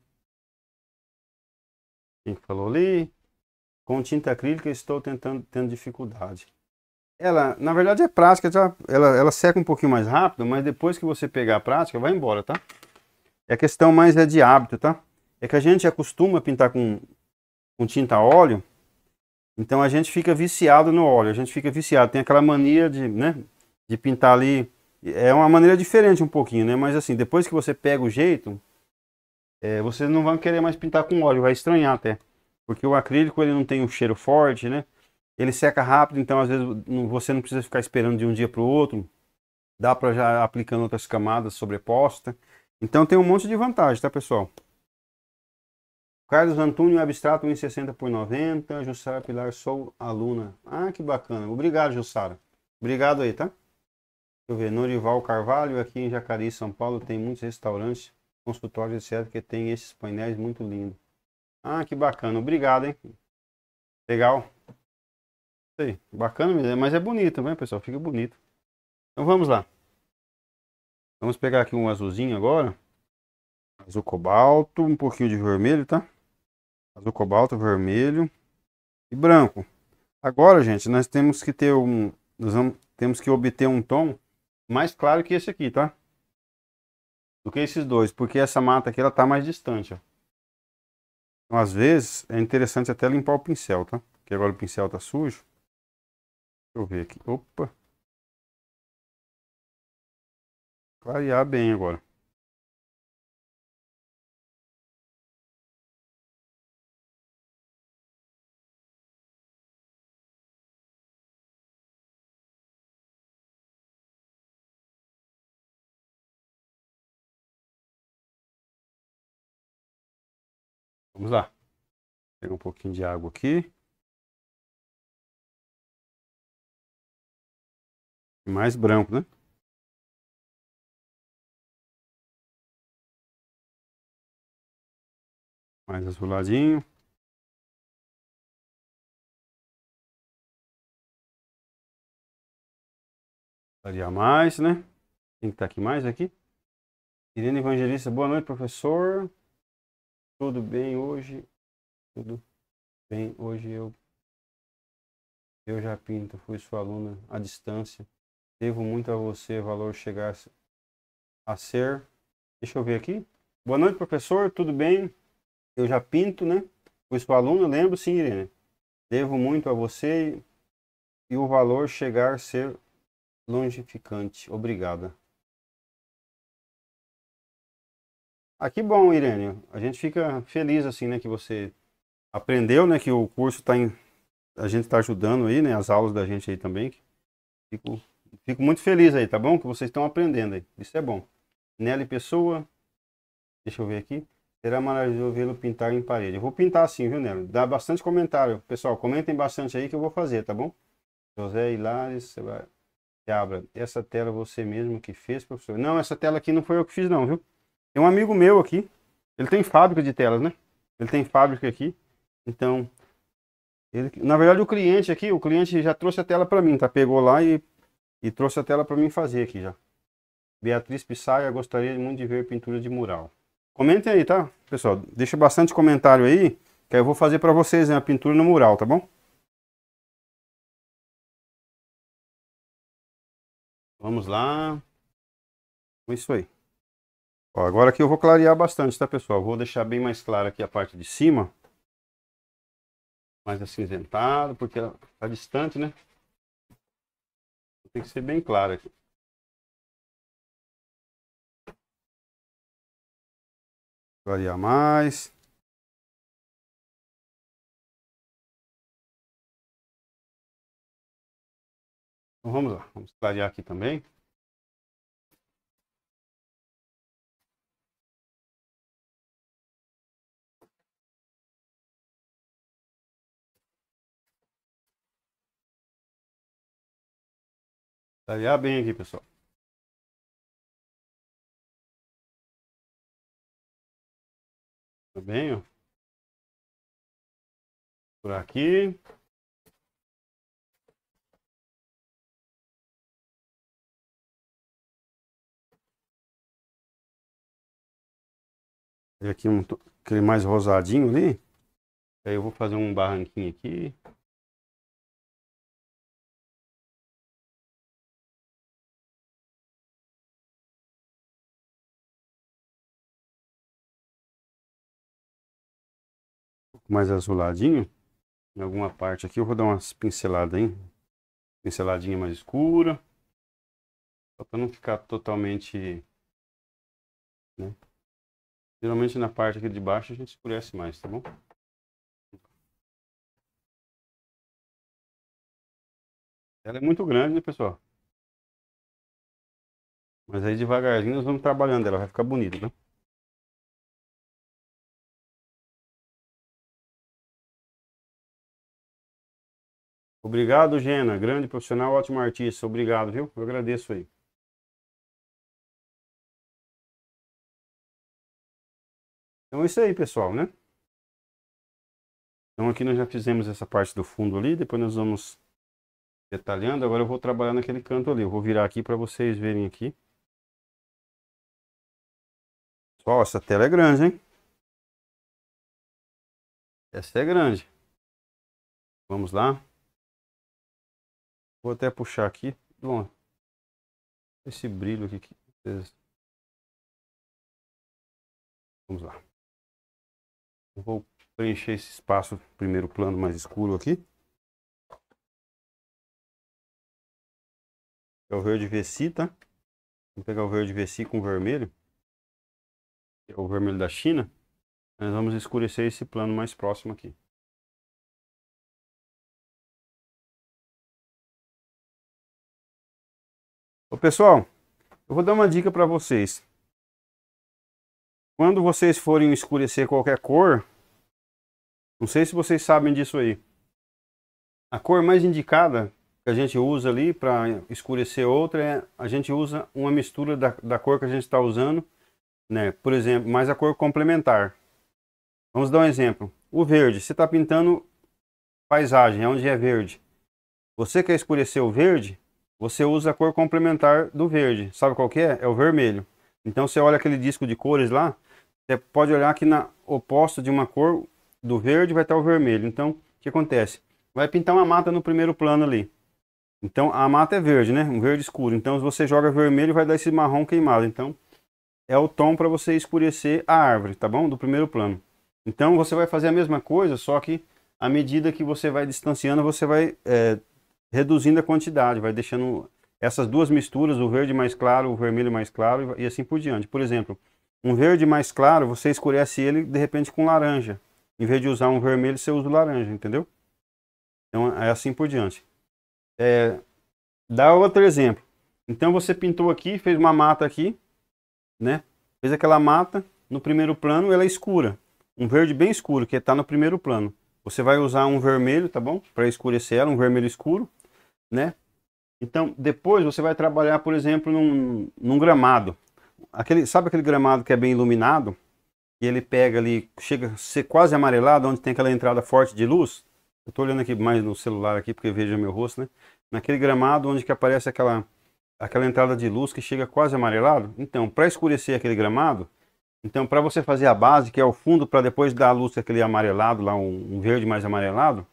Quem falou ali? Com tinta acrílica estou tentando tendo dificuldade. Ela, na verdade, é prática, já, ela, ela seca um pouquinho mais rápido, mas depois que você pegar a prática, vai embora, tá? É questão mais é de hábito, tá? É que a gente acostuma pintar com, com tinta óleo, então a gente fica viciado no óleo, a gente fica viciado, tem aquela mania de, né, de pintar ali. É uma maneira diferente um pouquinho, né? Mas assim, depois que você pega o jeito, é, vocês não vão querer mais pintar com óleo, vai estranhar até. Porque o acrílico ele não tem um cheiro forte, né? Ele seca rápido, então às vezes você não precisa ficar esperando de um dia para o outro. Dá para já aplicando outras camadas sobreposta. Então tem um monte de vantagem, tá pessoal? Carlos Antônio, abstrato 1,60 por 90. Jussara Pilar, sou aluna. Ah, que bacana. Obrigado, Jussara. Obrigado aí, tá? Deixa eu ver. Norival Carvalho, aqui em Jacareí, São Paulo, tem muitos restaurantes consultório etc., que tem esses painéis muito lindos. Ah, que bacana. Obrigado, hein? Legal. Sei, bacana mesmo, mas é bonito, né, pessoal? Fica bonito. Então vamos lá. Vamos pegar aqui um azulzinho agora. Azul cobalto, um pouquinho de vermelho, tá? Azul cobalto, vermelho e branco. Agora, gente, nós temos que ter um... Nós vamos, temos que obter um tom mais claro que esse aqui, tá? do que esses dois, porque essa mata aqui ela tá mais distante, ó. Então, às vezes, é interessante até limpar o pincel, tá? Porque agora o pincel tá sujo. Deixa eu ver aqui. Opa! Clarear bem agora. Vamos lá. Pega um pouquinho de água aqui. Mais branco, né? Mais azuladinho. Daria mais, né? Tem que estar tá aqui mais aqui. Irene Evangelista, boa noite, professor. Tudo bem hoje? Tudo bem hoje eu eu já pinto, fui sua aluna à distância. Devo muito a você, valor chegar a ser. Deixa eu ver aqui. Boa noite, professor. Tudo bem? Eu já pinto, né? Fui sua aluna, lembro sim, Irene. Devo muito a você e o valor chegar a ser longificante. Obrigada. Ah, que bom, Irene. A gente fica feliz assim, né, que você aprendeu, né, que o curso tá em... a gente está ajudando aí, né, as aulas da gente aí também. Fico, fico muito feliz aí, tá bom? Que vocês estão aprendendo aí. Isso é bom. Nelly Pessoa, deixa eu ver aqui. Será maravilhoso vê-lo pintar em parede. Eu vou pintar assim, viu, Né Dá bastante comentário. Pessoal, comentem bastante aí que eu vou fazer, tá bom? José Hilares, vai... abra. Essa tela você mesmo que fez, professor? Não, essa tela aqui não foi eu que fiz, não, viu? Tem um amigo meu aqui, ele tem fábrica de telas, né? Ele tem fábrica aqui. Então, ele, na verdade, o cliente aqui, o cliente já trouxe a tela para mim, tá? Pegou lá e, e trouxe a tela para mim fazer aqui já. Beatriz Pissaia gostaria muito de ver pintura de mural. Comentem aí, tá? Pessoal, deixa bastante comentário aí, que eu vou fazer para vocês né, a pintura no mural, tá bom? Vamos lá. Então, é isso aí. Ó, agora aqui eu vou clarear bastante, tá pessoal? Vou deixar bem mais clara aqui a parte de cima. Mais acinzentado, porque tá distante, né? Tem que ser bem claro aqui. Clarear mais. Então vamos lá, vamos clarear aqui também. Clarear tá bem aqui, pessoal. Tá bem, ó. Por aqui. e aqui um aquele mais rosadinho ali. Aí eu vou fazer um barranquinho aqui. mais azuladinho. Em alguma parte aqui eu vou dar umas pinceladas, hein? Pinceladinha mais escura. Só para não ficar totalmente... Né? Geralmente na parte aqui de baixo a gente escurece mais, tá bom? Ela é muito grande, né, pessoal? Mas aí devagarzinho nós vamos trabalhando ela, vai ficar bonita, né? Obrigado, Gena. Grande profissional, ótimo artista. Obrigado, viu? Eu agradeço aí. Então é isso aí, pessoal, né? Então aqui nós já fizemos essa parte do fundo ali, depois nós vamos detalhando. Agora eu vou trabalhar naquele canto ali. Eu vou virar aqui para vocês verem aqui. Pessoal, essa tela é grande, hein? Essa é grande. Vamos lá. Vou até puxar aqui. Bom, esse brilho aqui. Vamos lá. Vou preencher esse espaço, primeiro plano mais escuro aqui. É o verde VC, tá? Vou pegar o verde VC com o vermelho. Que é o vermelho da China. Nós vamos escurecer esse plano mais próximo aqui. Ô, pessoal, eu vou dar uma dica para vocês. Quando vocês forem escurecer qualquer cor, não sei se vocês sabem disso aí. A cor mais indicada que a gente usa ali para escurecer outra é a gente usa uma mistura da, da cor que a gente está usando, né? Por exemplo, mais a cor complementar. Vamos dar um exemplo. O verde, você está pintando paisagem, é onde é verde. Você quer escurecer o verde? você usa a cor complementar do verde. Sabe qual que é? É o vermelho. Então você olha aquele disco de cores lá, você pode olhar que na oposta de uma cor do verde vai estar o vermelho. Então, o que acontece? Vai pintar uma mata no primeiro plano ali. Então, a mata é verde, né? Um verde escuro. Então, se você joga vermelho, vai dar esse marrom queimado. Então, é o tom para você escurecer a árvore, tá bom? Do primeiro plano. Então, você vai fazer a mesma coisa, só que à medida que você vai distanciando, você vai é, reduzindo a quantidade, vai deixando essas duas misturas, o verde mais claro, o vermelho mais claro e assim por diante. Por exemplo, um verde mais claro, você escurece ele de repente com laranja. Em vez de usar um vermelho, você usa o laranja, entendeu? Então é assim por diante. É, dá outro exemplo. Então você pintou aqui, fez uma mata aqui, né? Fez aquela mata, no primeiro plano ela é escura. Um verde bem escuro, que está no primeiro plano. Você vai usar um vermelho, tá bom? Para escurecer ela, um vermelho escuro né? Então, depois você vai trabalhar, por exemplo, num, num gramado. Aquele, sabe aquele gramado que é bem iluminado? E ele pega ali, chega a ser quase amarelado, onde tem aquela entrada forte de luz. Eu estou olhando aqui mais no celular aqui, porque veja meu rosto, né? Naquele gramado onde que aparece aquela, aquela entrada de luz que chega quase amarelado. Então, para escurecer aquele gramado, então, para você fazer a base, que é o fundo, para depois dar a luz aquele amarelado, lá um, um verde mais amarelado,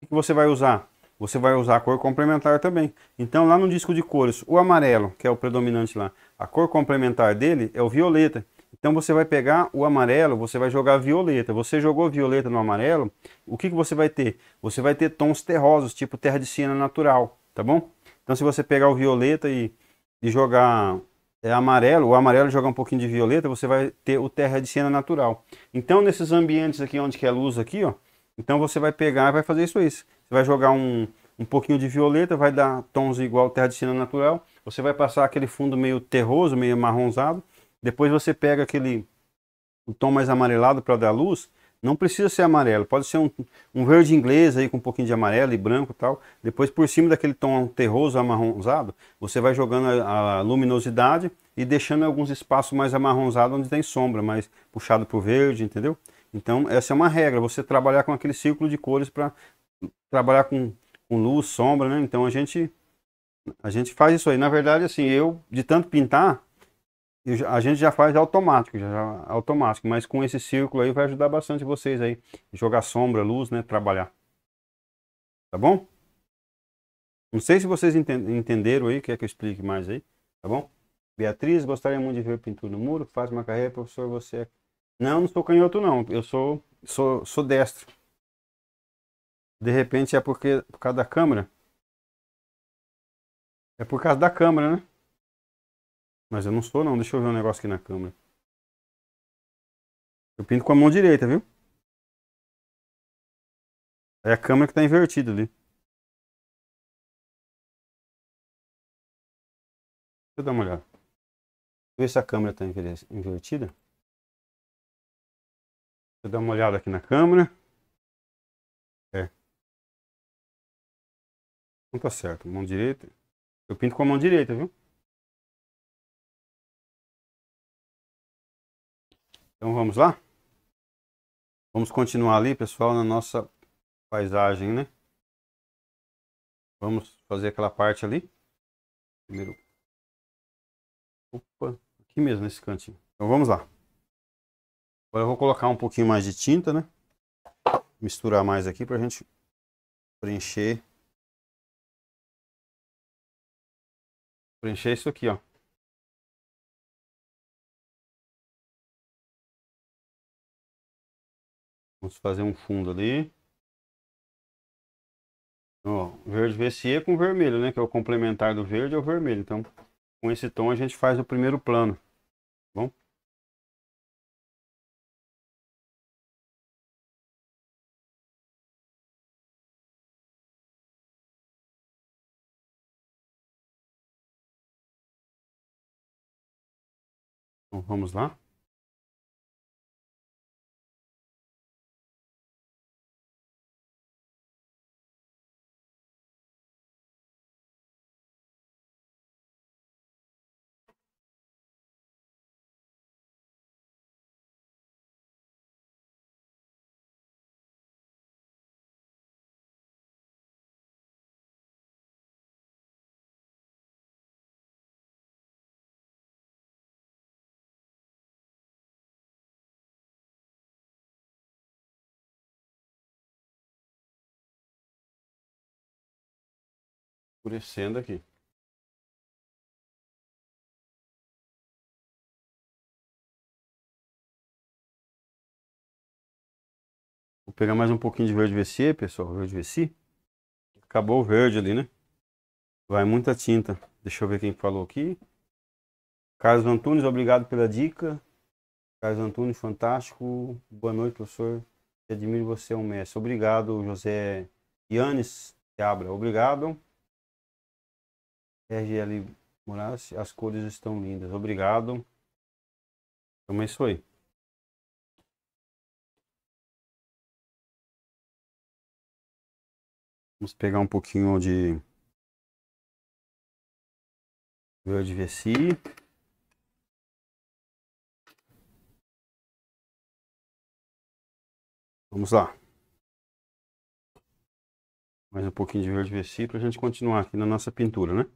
o que você vai usar? você vai usar a cor complementar também. Então lá no disco de cores, o amarelo, que é o predominante lá, a cor complementar dele é o violeta. Então você vai pegar o amarelo, você vai jogar violeta. Você jogou violeta no amarelo, o que, que você vai ter? Você vai ter tons terrosos, tipo terra de siena natural, tá bom? Então se você pegar o violeta e, e jogar é, amarelo, o amarelo jogar um pouquinho de violeta, você vai ter o terra de siena natural. Então nesses ambientes aqui onde que é luz aqui, ó, então você vai pegar e vai fazer isso, isso. Você vai jogar um, um pouquinho de violeta, vai dar tons igual terra de cena natural. Você vai passar aquele fundo meio terroso, meio marronzado. Depois você pega aquele um tom mais amarelado para dar luz. Não precisa ser amarelo, pode ser um, um, verde inglês aí com um pouquinho de amarelo e branco e tal. Depois por cima daquele tom terroso amarronzado, você vai jogando a, a luminosidade e deixando alguns espaços mais amarronzados onde tem sombra, mais puxado para o verde, entendeu? Então essa é uma regra, você trabalhar com aquele círculo de cores para trabalhar com, com luz, sombra, né? Então a gente a gente faz isso aí. Na verdade, assim, eu de tanto pintar, eu, a gente já faz automático, já, já, automático, mas com esse círculo aí vai ajudar bastante vocês aí jogar sombra, luz, né, trabalhar. Tá bom? Não sei se vocês entenderam aí, quer que eu explique mais aí, tá bom? Beatriz, gostaria muito de ver pintura no muro, faz uma carreira, professor, você é... Não, não sou canhoto não, eu sou sou, sou destro. De repente é porque por causa da câmera. É por causa da câmera, né? Mas eu não sou não. Deixa eu ver um negócio aqui na câmera. Eu pinto com a mão direita, viu? É a câmera que tá invertida ali. Deixa eu dar uma olhada. Ver se a câmera tá invertida. Deixa eu dar uma olhada aqui na câmera. Não tá certo. Mão direita. Eu pinto com a mão direita, viu? Então vamos lá? Vamos continuar ali, pessoal, na nossa paisagem, né? Vamos fazer aquela parte ali. Primeiro. Opa, aqui mesmo, nesse cantinho. Então vamos lá. Agora eu vou colocar um pouquinho mais de tinta, né? Misturar mais aqui pra gente preencher Preencher isso aqui, ó. Vamos fazer um fundo ali. Ó, verde VCE é com vermelho, né? Que é o complementar do verde, é o vermelho. Então, com esse tom a gente faz o primeiro plano. Tá bom? Então, vamos lá. escurecendo aqui. Vou pegar mais um pouquinho de verde VC, pessoal. Verde VC. Acabou o verde ali, né? Vai muita tinta. Deixa eu ver quem falou aqui. Carlos Antunes, obrigado pela dica. Carlos Antunes, fantástico. Boa noite, professor. admiro, você é um mestre. Obrigado, José Yanis Seabra. Obrigado. RGL Moraes, as cores estão lindas. Obrigado. Então é isso aí. Vamos pegar um pouquinho de verde VSI. Vamos lá. Mais um pouquinho de verde VSI para a gente continuar aqui na nossa pintura, né?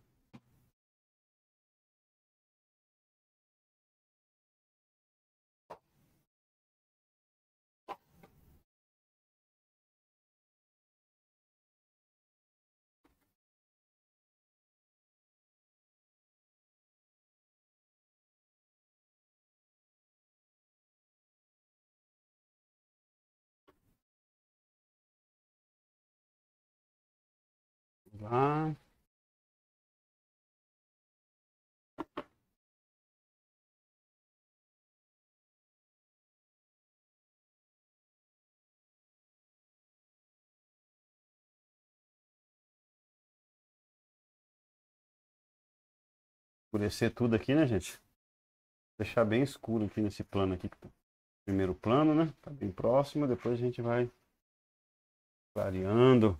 lá. Escurecer tudo aqui, né, gente? Deixar bem escuro aqui nesse plano aqui. Primeiro plano, né? Tá bem próximo. Depois a gente vai clareando.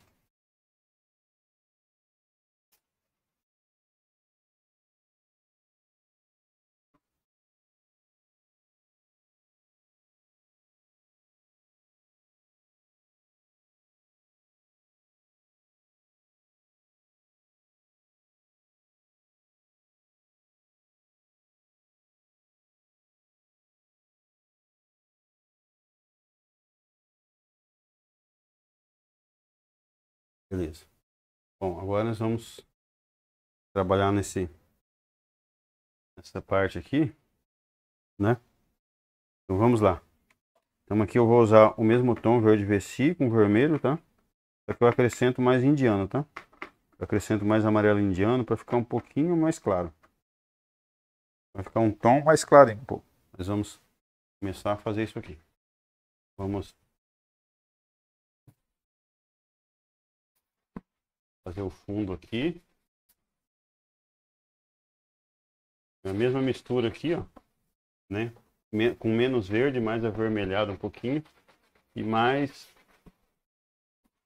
Beleza. Bom, agora nós vamos trabalhar nesse nessa parte aqui, né? Então vamos lá. Então aqui eu vou usar o mesmo tom verde VC com vermelho, tá? Só que eu acrescento mais indiano, tá? Eu acrescento mais amarelo indiano para ficar um pouquinho mais claro. Vai ficar um tom mais claro um pouco. Nós vamos começar a fazer isso aqui. Vamos fazer o fundo aqui. É a mesma mistura aqui, ó, né? Com menos verde, mais avermelhado um pouquinho e mais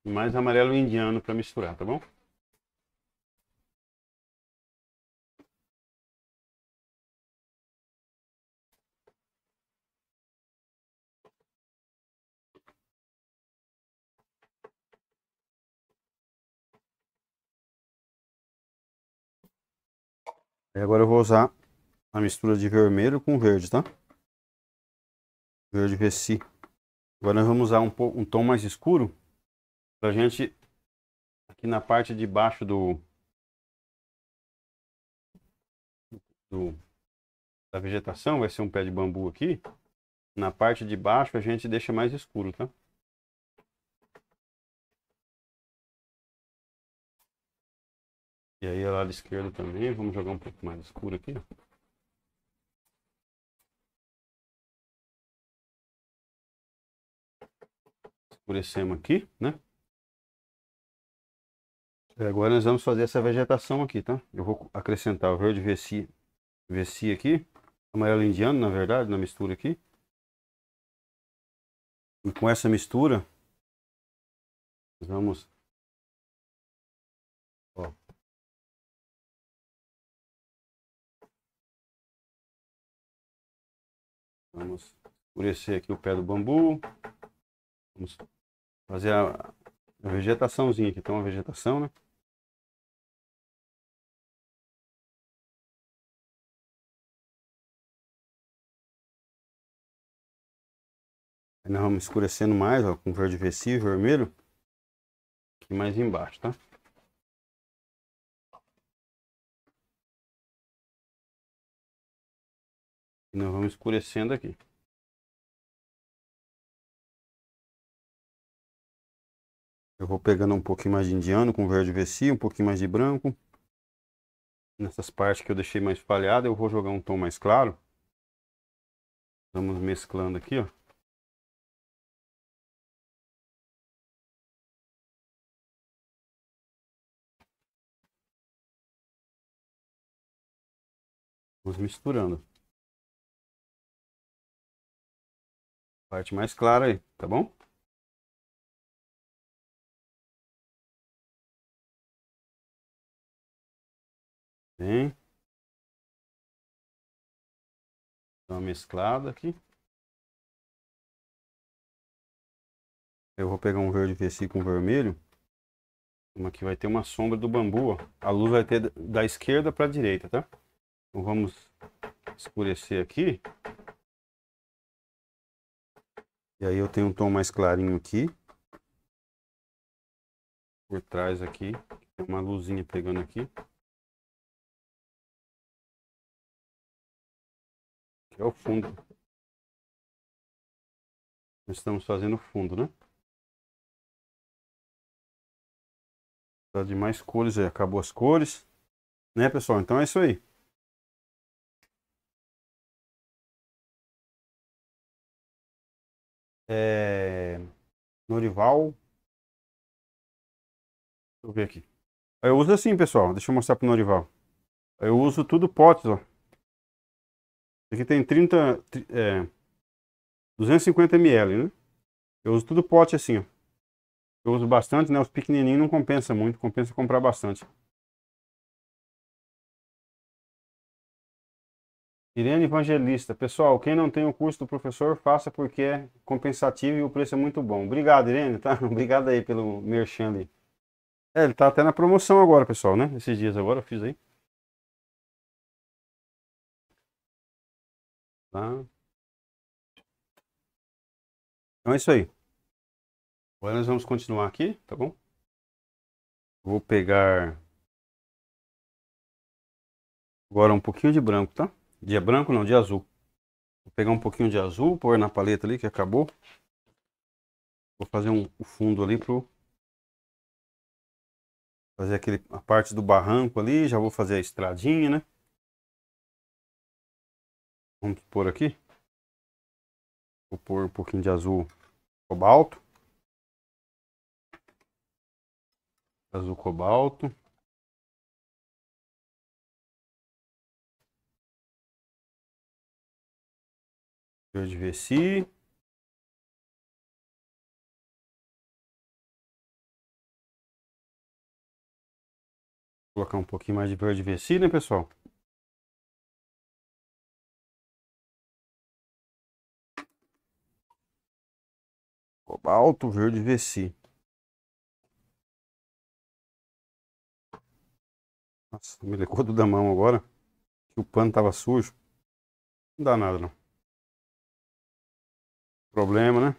mais amarelo indiano para misturar, tá bom? Aí agora eu vou usar a mistura de vermelho com verde, tá? Verde Reci. Agora nós vamos usar um, um tom mais escuro pra gente, aqui na parte de baixo do, do da vegetação, vai ser um pé de bambu aqui. Na parte de baixo a gente deixa mais escuro, tá? E aí a lado esquerdo também. Vamos jogar um pouco mais escuro aqui. Escurecemos aqui, né? E agora nós vamos fazer essa vegetação aqui, tá? Eu vou acrescentar o verde vessi, vessi aqui. Amarelo indiano, na verdade, na mistura aqui. E com essa mistura, nós vamos Vamos escurecer aqui o pé do bambu. Vamos fazer a, a vegetaçãozinha aqui. Tem uma vegetação, né? Aí nós vamos escurecendo mais, ó, com verde vecível, vermelho. Aqui mais embaixo, tá? E nós vamos escurecendo aqui. Eu vou pegando um pouquinho mais de indiano com verde vessi, um pouquinho mais de branco. Nessas partes que eu deixei mais falhada, eu vou jogar um tom mais claro. Vamos mesclando aqui, ó. Vamos misturando. parte mais clara aí, tá bom? Bem. Dá uma mesclada aqui. Eu vou pegar um verde VC com vermelho. Como aqui vai ter uma sombra do bambu, ó. A luz vai ter da esquerda para a direita, tá? Então vamos escurecer aqui. E aí eu tenho um tom mais clarinho aqui. Por trás aqui. Tem uma luzinha pegando aqui. Que é o fundo. Nós estamos fazendo o fundo, né? Tá de mais cores aí. Acabou as cores. Né, pessoal? Então é isso aí. É... Norival. Deixa eu ver aqui. Eu uso assim, pessoal. Deixa eu mostrar pro Norival. Eu uso tudo potes, ó. Aqui tem 30... É, 250 ml, né? Eu uso tudo pote assim, ó. Eu uso bastante, né? Os pequenininhos não compensa muito. Compensa comprar bastante. Irene Evangelista, pessoal, quem não tem o curso do professor, faça porque é compensativo e o preço é muito bom. Obrigado, Irene, tá? Obrigado aí pelo merchan ali. É, ele tá até na promoção agora, pessoal, né? Esses dias agora eu fiz aí. Tá? Então é isso aí. Agora nós vamos continuar aqui, tá bom? Vou pegar agora um pouquinho de branco, tá? Dia branco não, dia azul. Vou pegar um pouquinho de azul, pôr na paleta ali que acabou. Vou fazer um, fundo ali pro... Fazer aquele, a parte do barranco ali, já vou fazer a estradinha, né? Vamos pôr aqui. Vou pôr um pouquinho de azul cobalto. Azul cobalto. Deixa eu ver se. Vou colocar um pouquinho mais de verde VC, né, pessoal? Cobalto, verde VC. Nossa, me lecou do da mão agora. Que o pano tava sujo. Não dá nada, não problema, né?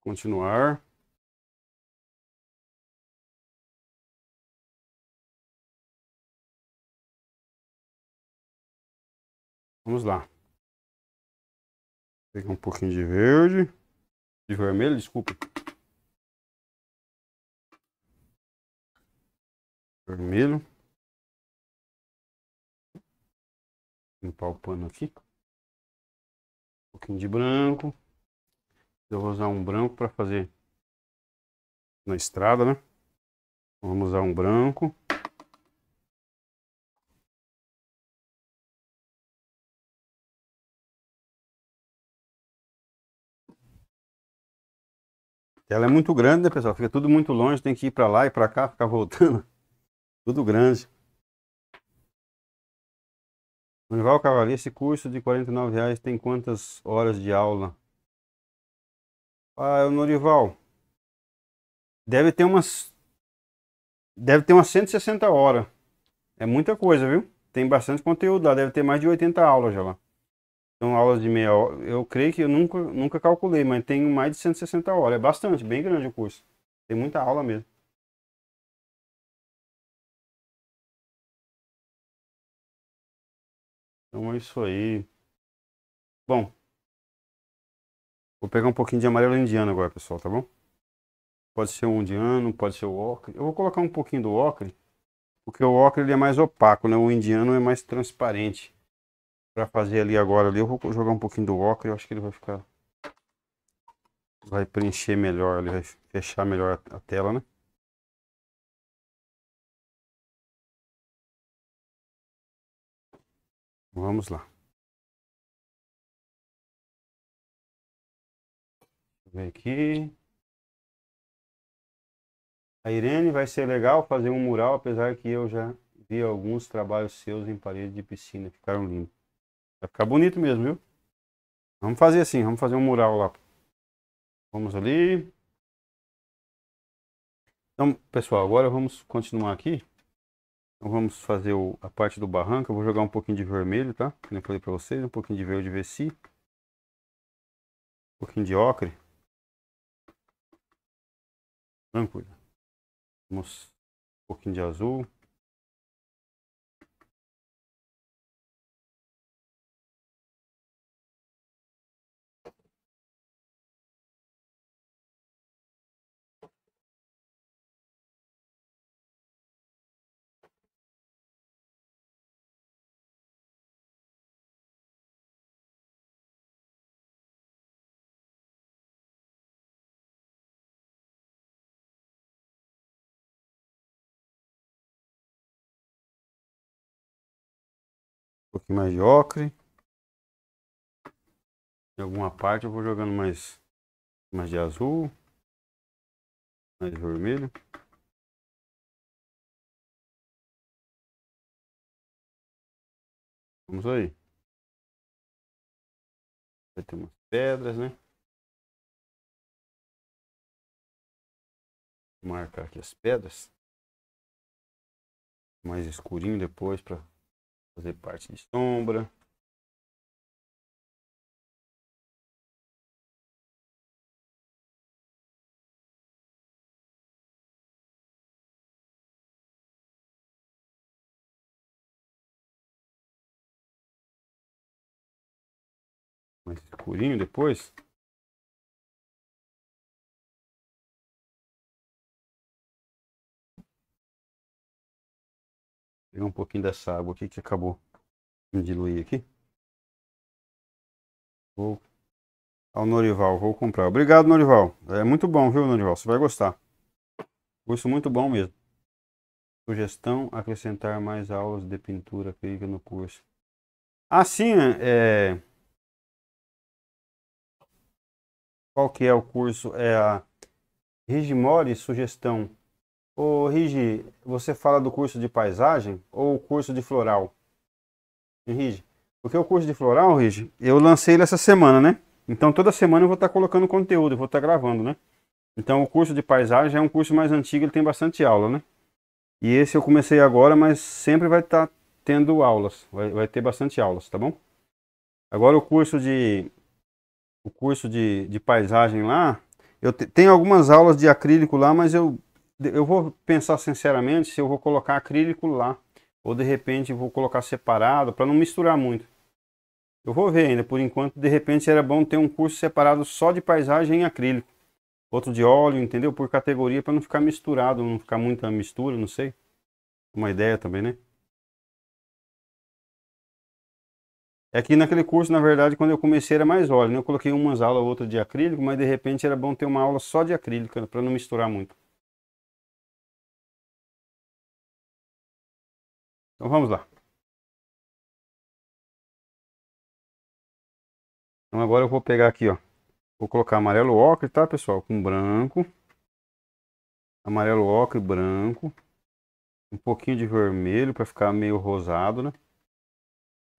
Continuar. Vamos lá. Pegar um pouquinho de verde. De vermelho, desculpa. Vermelho. limpar o pano aqui. Um pouquinho de branco. Eu vou usar um branco para fazer na estrada, né? Então, vamos usar um branco. Ela é muito grande, né, pessoal? Fica tudo muito longe, tem que ir para lá e para cá, ficar voltando. Tudo grande. Manival Cavalier, esse curso de R$ reais tem quantas horas de aula? Ah, o Norival. Deve ter umas. Deve ter umas 160 horas. É muita coisa, viu? Tem bastante conteúdo lá. Deve ter mais de 80 aulas já lá. São aulas de meia hora. Eu creio que eu nunca, nunca calculei, mas tem mais de 160 horas. É bastante, bem grande o curso. Tem muita aula mesmo. Então é isso aí. Bom. Vou pegar um pouquinho de amarelo indiano agora, pessoal, tá bom? Pode ser um indiano, pode ser o ocre. Eu vou colocar um pouquinho do ocre, porque o ocre ele é mais opaco, né? O indiano é mais transparente. Para fazer ali agora ali, eu vou jogar um pouquinho do ocre, eu acho que ele vai ficar vai preencher melhor, ele vai fechar melhor a tela, né? Vamos lá. Deixa eu ver aqui. A Irene vai ser legal fazer um mural, apesar que eu já vi alguns trabalhos seus em parede de piscina, ficaram limpos. Vai ficar bonito mesmo, viu? Vamos fazer assim, vamos fazer um mural lá. Vamos ali. Então, pessoal, agora vamos continuar aqui. Então vamos fazer o, a parte do barranco. Eu vou jogar um pouquinho de vermelho, tá? Como eu falei pra vocês, um pouquinho de verde VC. Um pouquinho de ocre. Tranquilo. Vamos um pouquinho de azul. pouquinho mais de ocre. Em alguma parte eu vou jogando mais, mais de azul, mais de vermelho. Vamos aí. Vai ter umas pedras, né? Vou marcar aqui as pedras. Mais escurinho depois para fazer parte de sombra. Mais escurinho depois. pegar um pouquinho dessa água aqui que acabou de diluir aqui. Vou ao Norival, vou comprar. Obrigado, Norival. É muito bom, viu, Norival? Você vai gostar. Curso muito bom mesmo. Sugestão: acrescentar mais aulas de pintura acrílica no curso. Assim, é... qual que é o curso? É a Regimore Sugestão Ô, Rigi, você fala do curso de paisagem ou curso de floral? Rigi, porque o curso de floral, Rigi, eu lancei ele essa semana, né? Então toda semana eu vou estar tá colocando conteúdo, eu vou estar tá gravando, né? Então o curso de paisagem é um curso mais antigo, ele tem bastante aula, né? E esse eu comecei agora, mas sempre vai estar tá tendo aulas, vai, vai, ter bastante aulas, tá bom? Agora o curso de o curso de, de paisagem lá, eu te, tenho algumas aulas de acrílico lá, mas eu eu vou pensar sinceramente se eu vou colocar acrílico lá ou de repente vou colocar separado para não misturar muito. Eu vou ver ainda, por enquanto, de repente era bom ter um curso separado só de paisagem em acrílico, outro de óleo, entendeu? Por categoria para não ficar misturado, não ficar muita mistura, não sei. Uma ideia também, né? É que naquele curso, na verdade, quando eu comecei era mais óleo, né? Eu coloquei umas aulas, outra de acrílico, mas de repente era bom ter uma aula só de acrílico para não misturar muito. Então vamos lá. Então agora eu vou pegar aqui, ó. Vou colocar amarelo ocre, tá, pessoal? Com branco. Amarelo ocre, branco. Um pouquinho de vermelho para ficar meio rosado, né?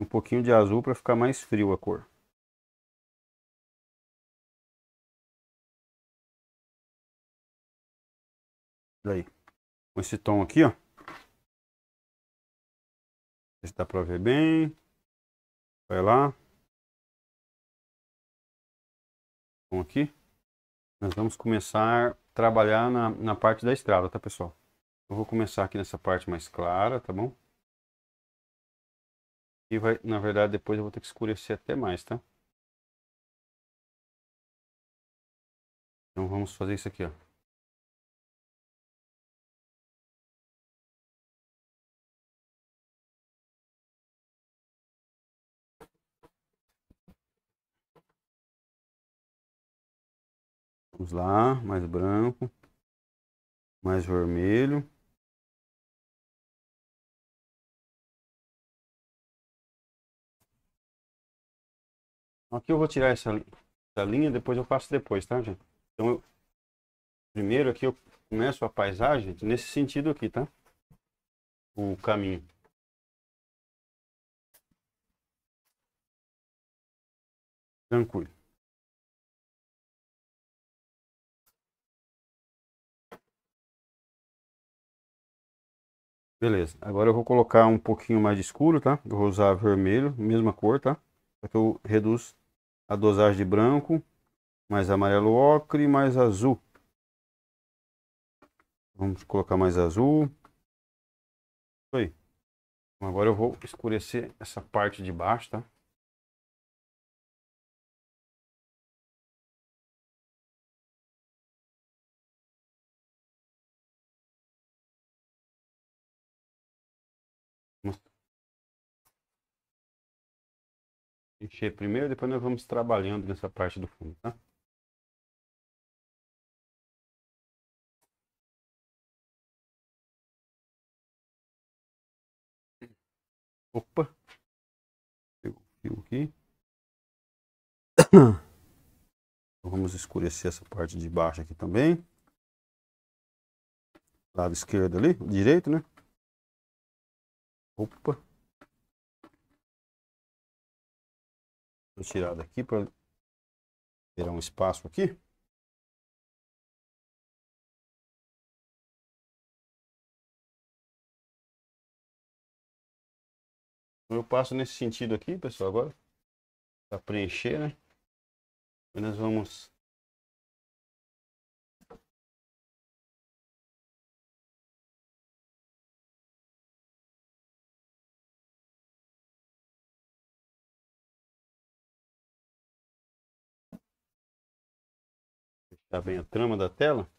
Um pouquinho de azul para ficar mais frio a cor. Daí. Com esse tom aqui, ó se dá para ver bem. Vai lá. Bom, aqui nós vamos começar a trabalhar na, na parte da estrada, tá pessoal? Eu vou começar aqui nessa parte mais clara, tá bom? E vai, na verdade, depois eu vou ter que escurecer até mais, tá? Então vamos fazer isso aqui, ó. Vamos lá, mais branco, mais vermelho. Aqui eu vou tirar essa, essa linha, depois eu faço depois, tá, gente? Então, eu, primeiro aqui eu começo a paisagem nesse sentido aqui, tá? O caminho. Tranquilo. Beleza, agora eu vou colocar um pouquinho mais de escuro, tá? Eu vou usar vermelho, mesma cor, tá? Só é que eu reduzo a dosagem de branco, mais amarelo ocre, mais azul. Vamos colocar mais azul. Isso aí. Então, agora eu vou escurecer essa parte de baixo, tá? Vamos encher primeiro, depois nós vamos trabalhando nessa parte do fundo, tá? Opa! Pegou o fio aqui. Então, vamos escurecer essa parte de baixo aqui também. Lado esquerdo ali, direito, né? Opa. Vou tirar daqui para ter um espaço aqui. Eu passo nesse sentido aqui, pessoal, agora. Para preencher, né? E nós vamos Tá bem a trama da tela.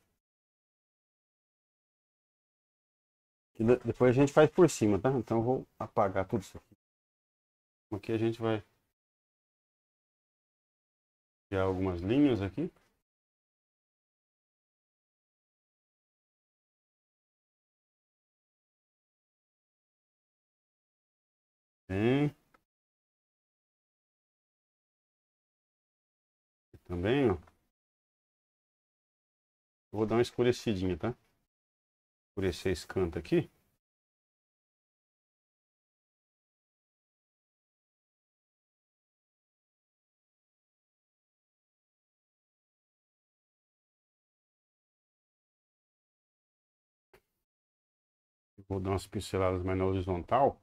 E depois a gente faz por cima, tá? Então eu vou apagar tudo isso aqui. Aqui a gente vai criar algumas linhas aqui. Bem. Também, ó. Vou dar uma escurecidinha, tá? Escurecer esse canto aqui. Vou dar umas pinceladas mais na horizontal.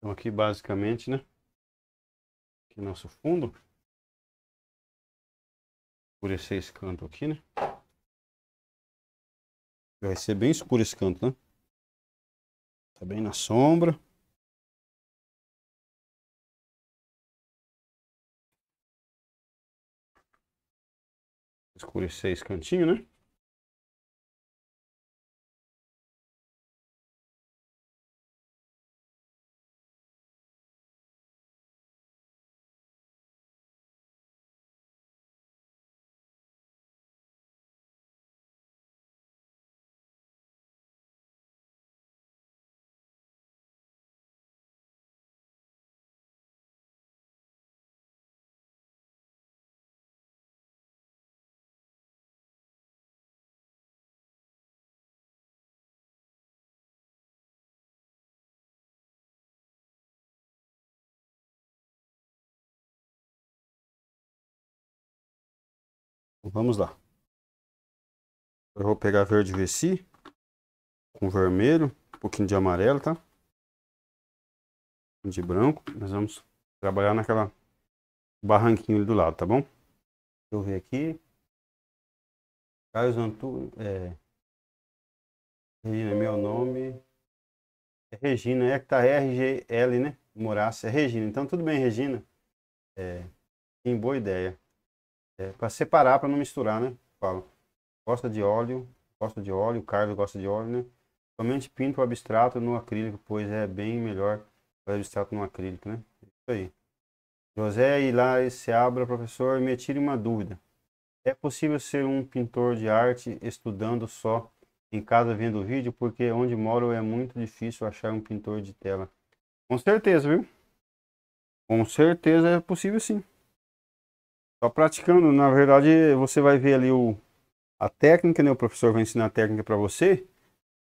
Então aqui basicamente, né? Aqui é nosso fundo. Escurecer esse canto aqui, né? Vai ser bem escuro esse canto, né? Tá bem na sombra. Escurecer esse cantinho, né? Vamos lá. Eu vou pegar verde VC com vermelho, um pouquinho de amarelo, tá? Um de branco. Nós vamos trabalhar naquela barranquinho ali do lado, tá bom? Deixa eu ver aqui. Caio Antônio é... Regina, é meu nome. É Regina, é que tá RGL, né? Moraça, é Regina. Então tudo bem, Regina. É, tem boa ideia. É, para separar, para não misturar, né? Falo. Gosta de óleo, gosta de óleo, o Carlos gosta de óleo, né? Somente pinto o abstrato no acrílico, pois é bem melhor o abstrato no acrílico, né? Isso aí. José se Seabra, professor, me tire uma dúvida. É possível ser um pintor de arte estudando só em casa vendo vídeo? Porque onde moro é muito difícil achar um pintor de tela. Com certeza, viu? Com certeza é possível sim. Só tá praticando, na verdade, você vai ver ali o, a técnica, né? O professor vai ensinar a técnica para você,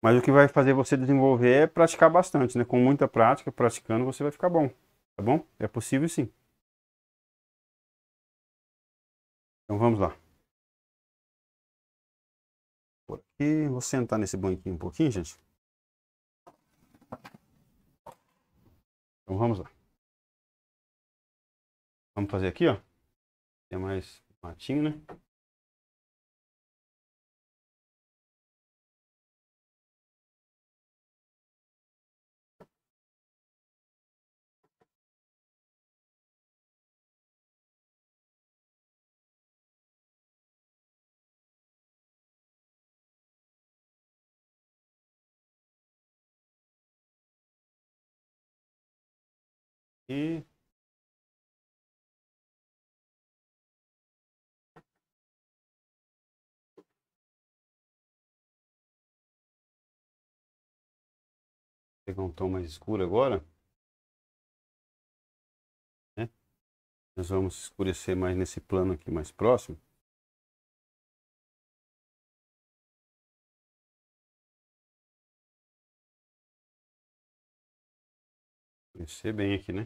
mas o que vai fazer você desenvolver é praticar bastante, né? Com muita prática, praticando, você vai ficar bom, tá bom? É possível sim. Então vamos lá. Por aqui, vou sentar nesse banquinho um pouquinho, gente. Então vamos lá. Vamos fazer aqui, ó é mais matinho, né? E pegar um tom mais escuro agora. Né? Nós vamos escurecer mais nesse plano aqui mais próximo. Escurecer bem aqui, né?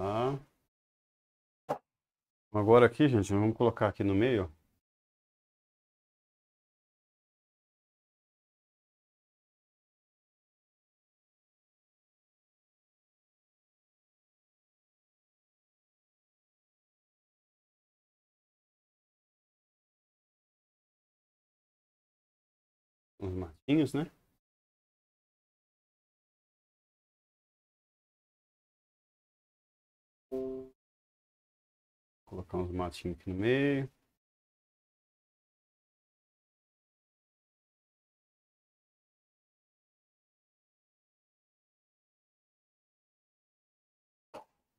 Tá? Agora aqui, gente, vamos colocar aqui no meio. Uns matinhos, né? colocar uns matinhos aqui no meio.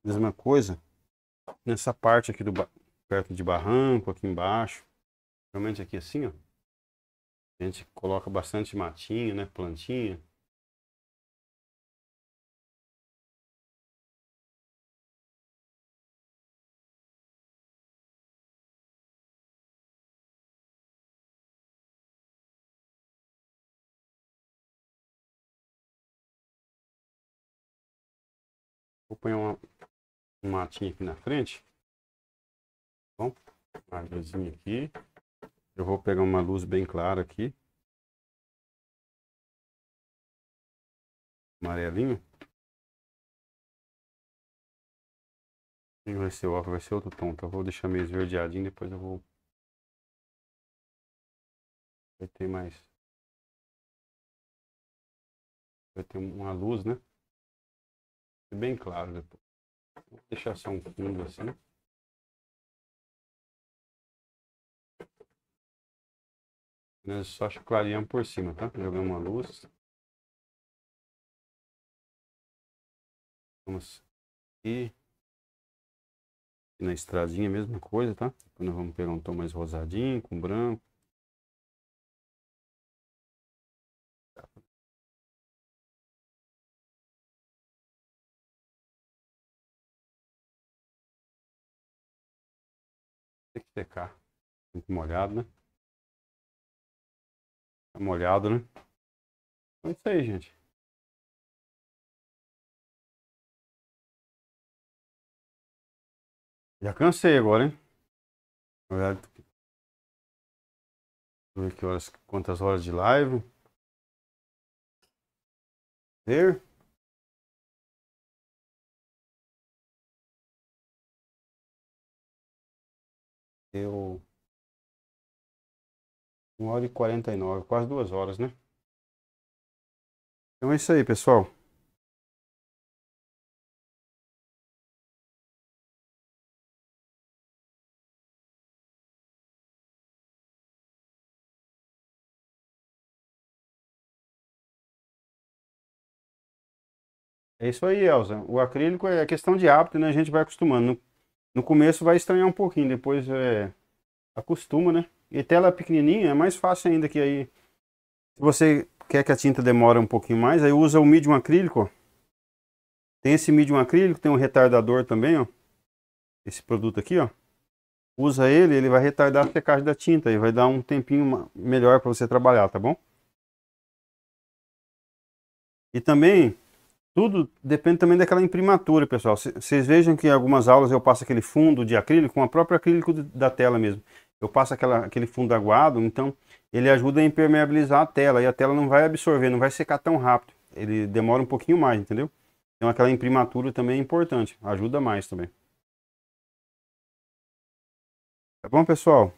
Mesma coisa nessa parte aqui do perto de barranco, aqui embaixo. Realmente aqui assim, ó. A gente coloca bastante matinho né? Plantinha. põe uma, uma matinha aqui na frente. Bom, uma luzinha aqui. Eu vou pegar uma luz bem clara aqui. Amarelinho. vai ser o vai ser outro tom, então eu vou deixar meio esverdeadinho, depois eu vou... Vai ter mais... Vai ter uma luz, né? bem claro depois. Vou deixar só um fundo assim. Nós né, só clareamos por cima, tá? Jogamos uma luz. Vamos aqui. aqui na estradinha, mesma coisa, tá? nós vamos pegar um tom mais rosadinho, com branco. secar. Muito molhado, né? Tá molhado, né? Então é isso aí, gente. Já cansei agora, hein? Na verdade, ver que horas, quantas horas de live. There. Deu 1 hora e 49, quase duas horas, né? Então é isso aí, pessoal. É isso aí, Elza. O acrílico é questão de hábito, né? A gente vai acostumando. No começo vai estranhar um pouquinho, depois é, acostuma, né? E tela pequenininha é mais fácil ainda que aí. Se você quer que a tinta demore um pouquinho mais, aí usa o medium acrílico. Ó. Tem esse medium acrílico, tem um retardador também, ó. Esse produto aqui, ó. Usa ele, ele vai retardar a secagem da tinta e vai dar um tempinho melhor para você trabalhar, tá bom? E também tudo depende também daquela imprimatura, pessoal. Vocês vejam que em algumas aulas eu passo aquele fundo de acrílico, com a própria acrílico da tela mesmo. Eu passo aquela, aquele fundo aguado, então ele ajuda a impermeabilizar a tela e a tela não vai absorver, não vai secar tão rápido. Ele demora um pouquinho mais, entendeu? Então aquela imprimatura também é importante, ajuda mais também. Tá bom, pessoal?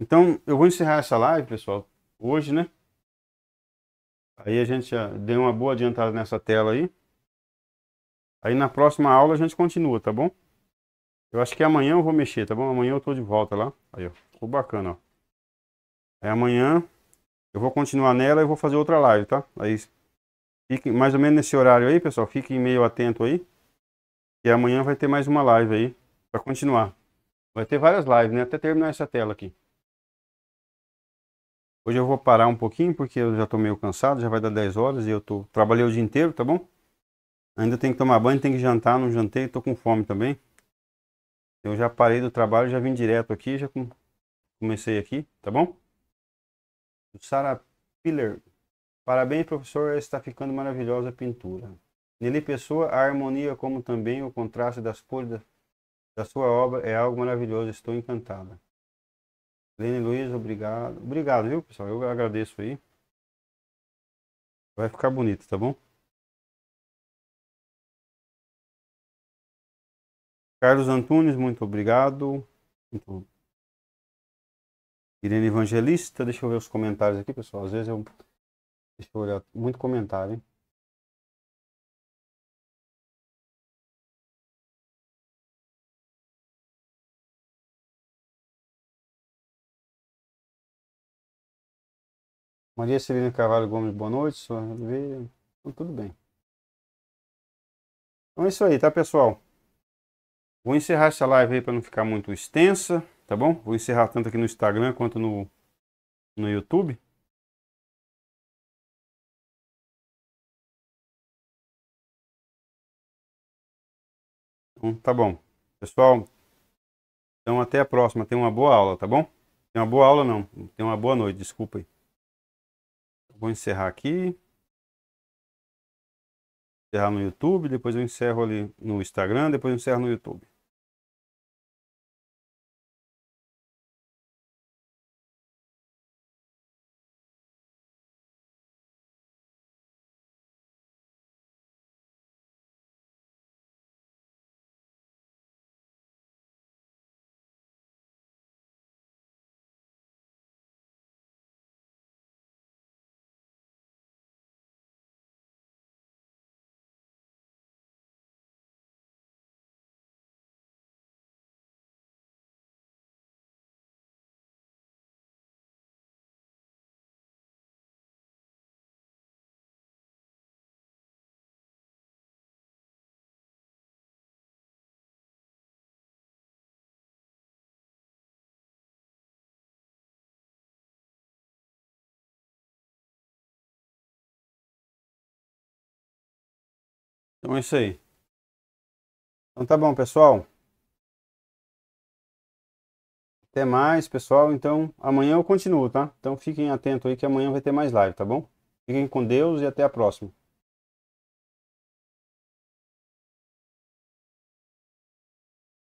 Então eu vou encerrar essa live, pessoal, hoje, né? Aí a gente já ah, deu uma boa adiantada nessa tela aí. Aí na próxima aula a gente continua, tá bom? Eu acho que amanhã eu vou mexer, tá bom? Amanhã eu tô de volta lá. Aí, ó. Ficou bacana, ó. Aí amanhã eu vou continuar nela e vou fazer outra live, tá? Aí fique mais ou menos nesse horário aí, pessoal. Fiquem meio atento aí. E amanhã vai ter mais uma live aí para continuar. Vai ter várias lives, né? Até terminar essa tela aqui. Hoje eu vou parar um pouquinho porque eu já estou meio cansado, já vai dar 10 horas e eu tô... trabalhei o dia inteiro, tá bom? Ainda tenho que tomar banho, tenho que jantar, não jantei, estou com fome também. Eu já parei do trabalho, já vim direto aqui, já comecei aqui, tá bom? Sara Piller, parabéns professor, está ficando maravilhosa a pintura. Nele Pessoa, a harmonia como também o contraste das cores da, da sua obra é algo maravilhoso, estou encantada. Lene Luiz, obrigado. Obrigado, viu, pessoal? Eu agradeço aí. Vai ficar bonito, tá bom? Carlos Antunes, muito obrigado. Muito... Irene Evangelista, deixa eu ver os comentários aqui, pessoal. Às vezes eu. Deixa eu olhar. Muito comentário, hein? Maria Celina Carvalho Gomes, boa noite. Sua... Então, tudo bem. Então é isso aí, tá, pessoal? Vou encerrar essa live aí para não ficar muito extensa, tá bom? Vou encerrar tanto aqui no Instagram quanto no, no YouTube. Então, tá bom. Pessoal, então até a próxima. Tenha uma boa aula, tá bom? Tenha uma boa aula não. Tenha uma boa noite, desculpa aí. Vou encerrar aqui. Encerrar no YouTube, depois eu encerro ali no Instagram, depois eu encerro no YouTube. Então é isso aí. Então tá bom, pessoal. Até mais, pessoal. Então, amanhã eu continuo, tá? Então fiquem atentos aí que amanhã vai ter mais live, tá bom? Fiquem com Deus e até a próxima.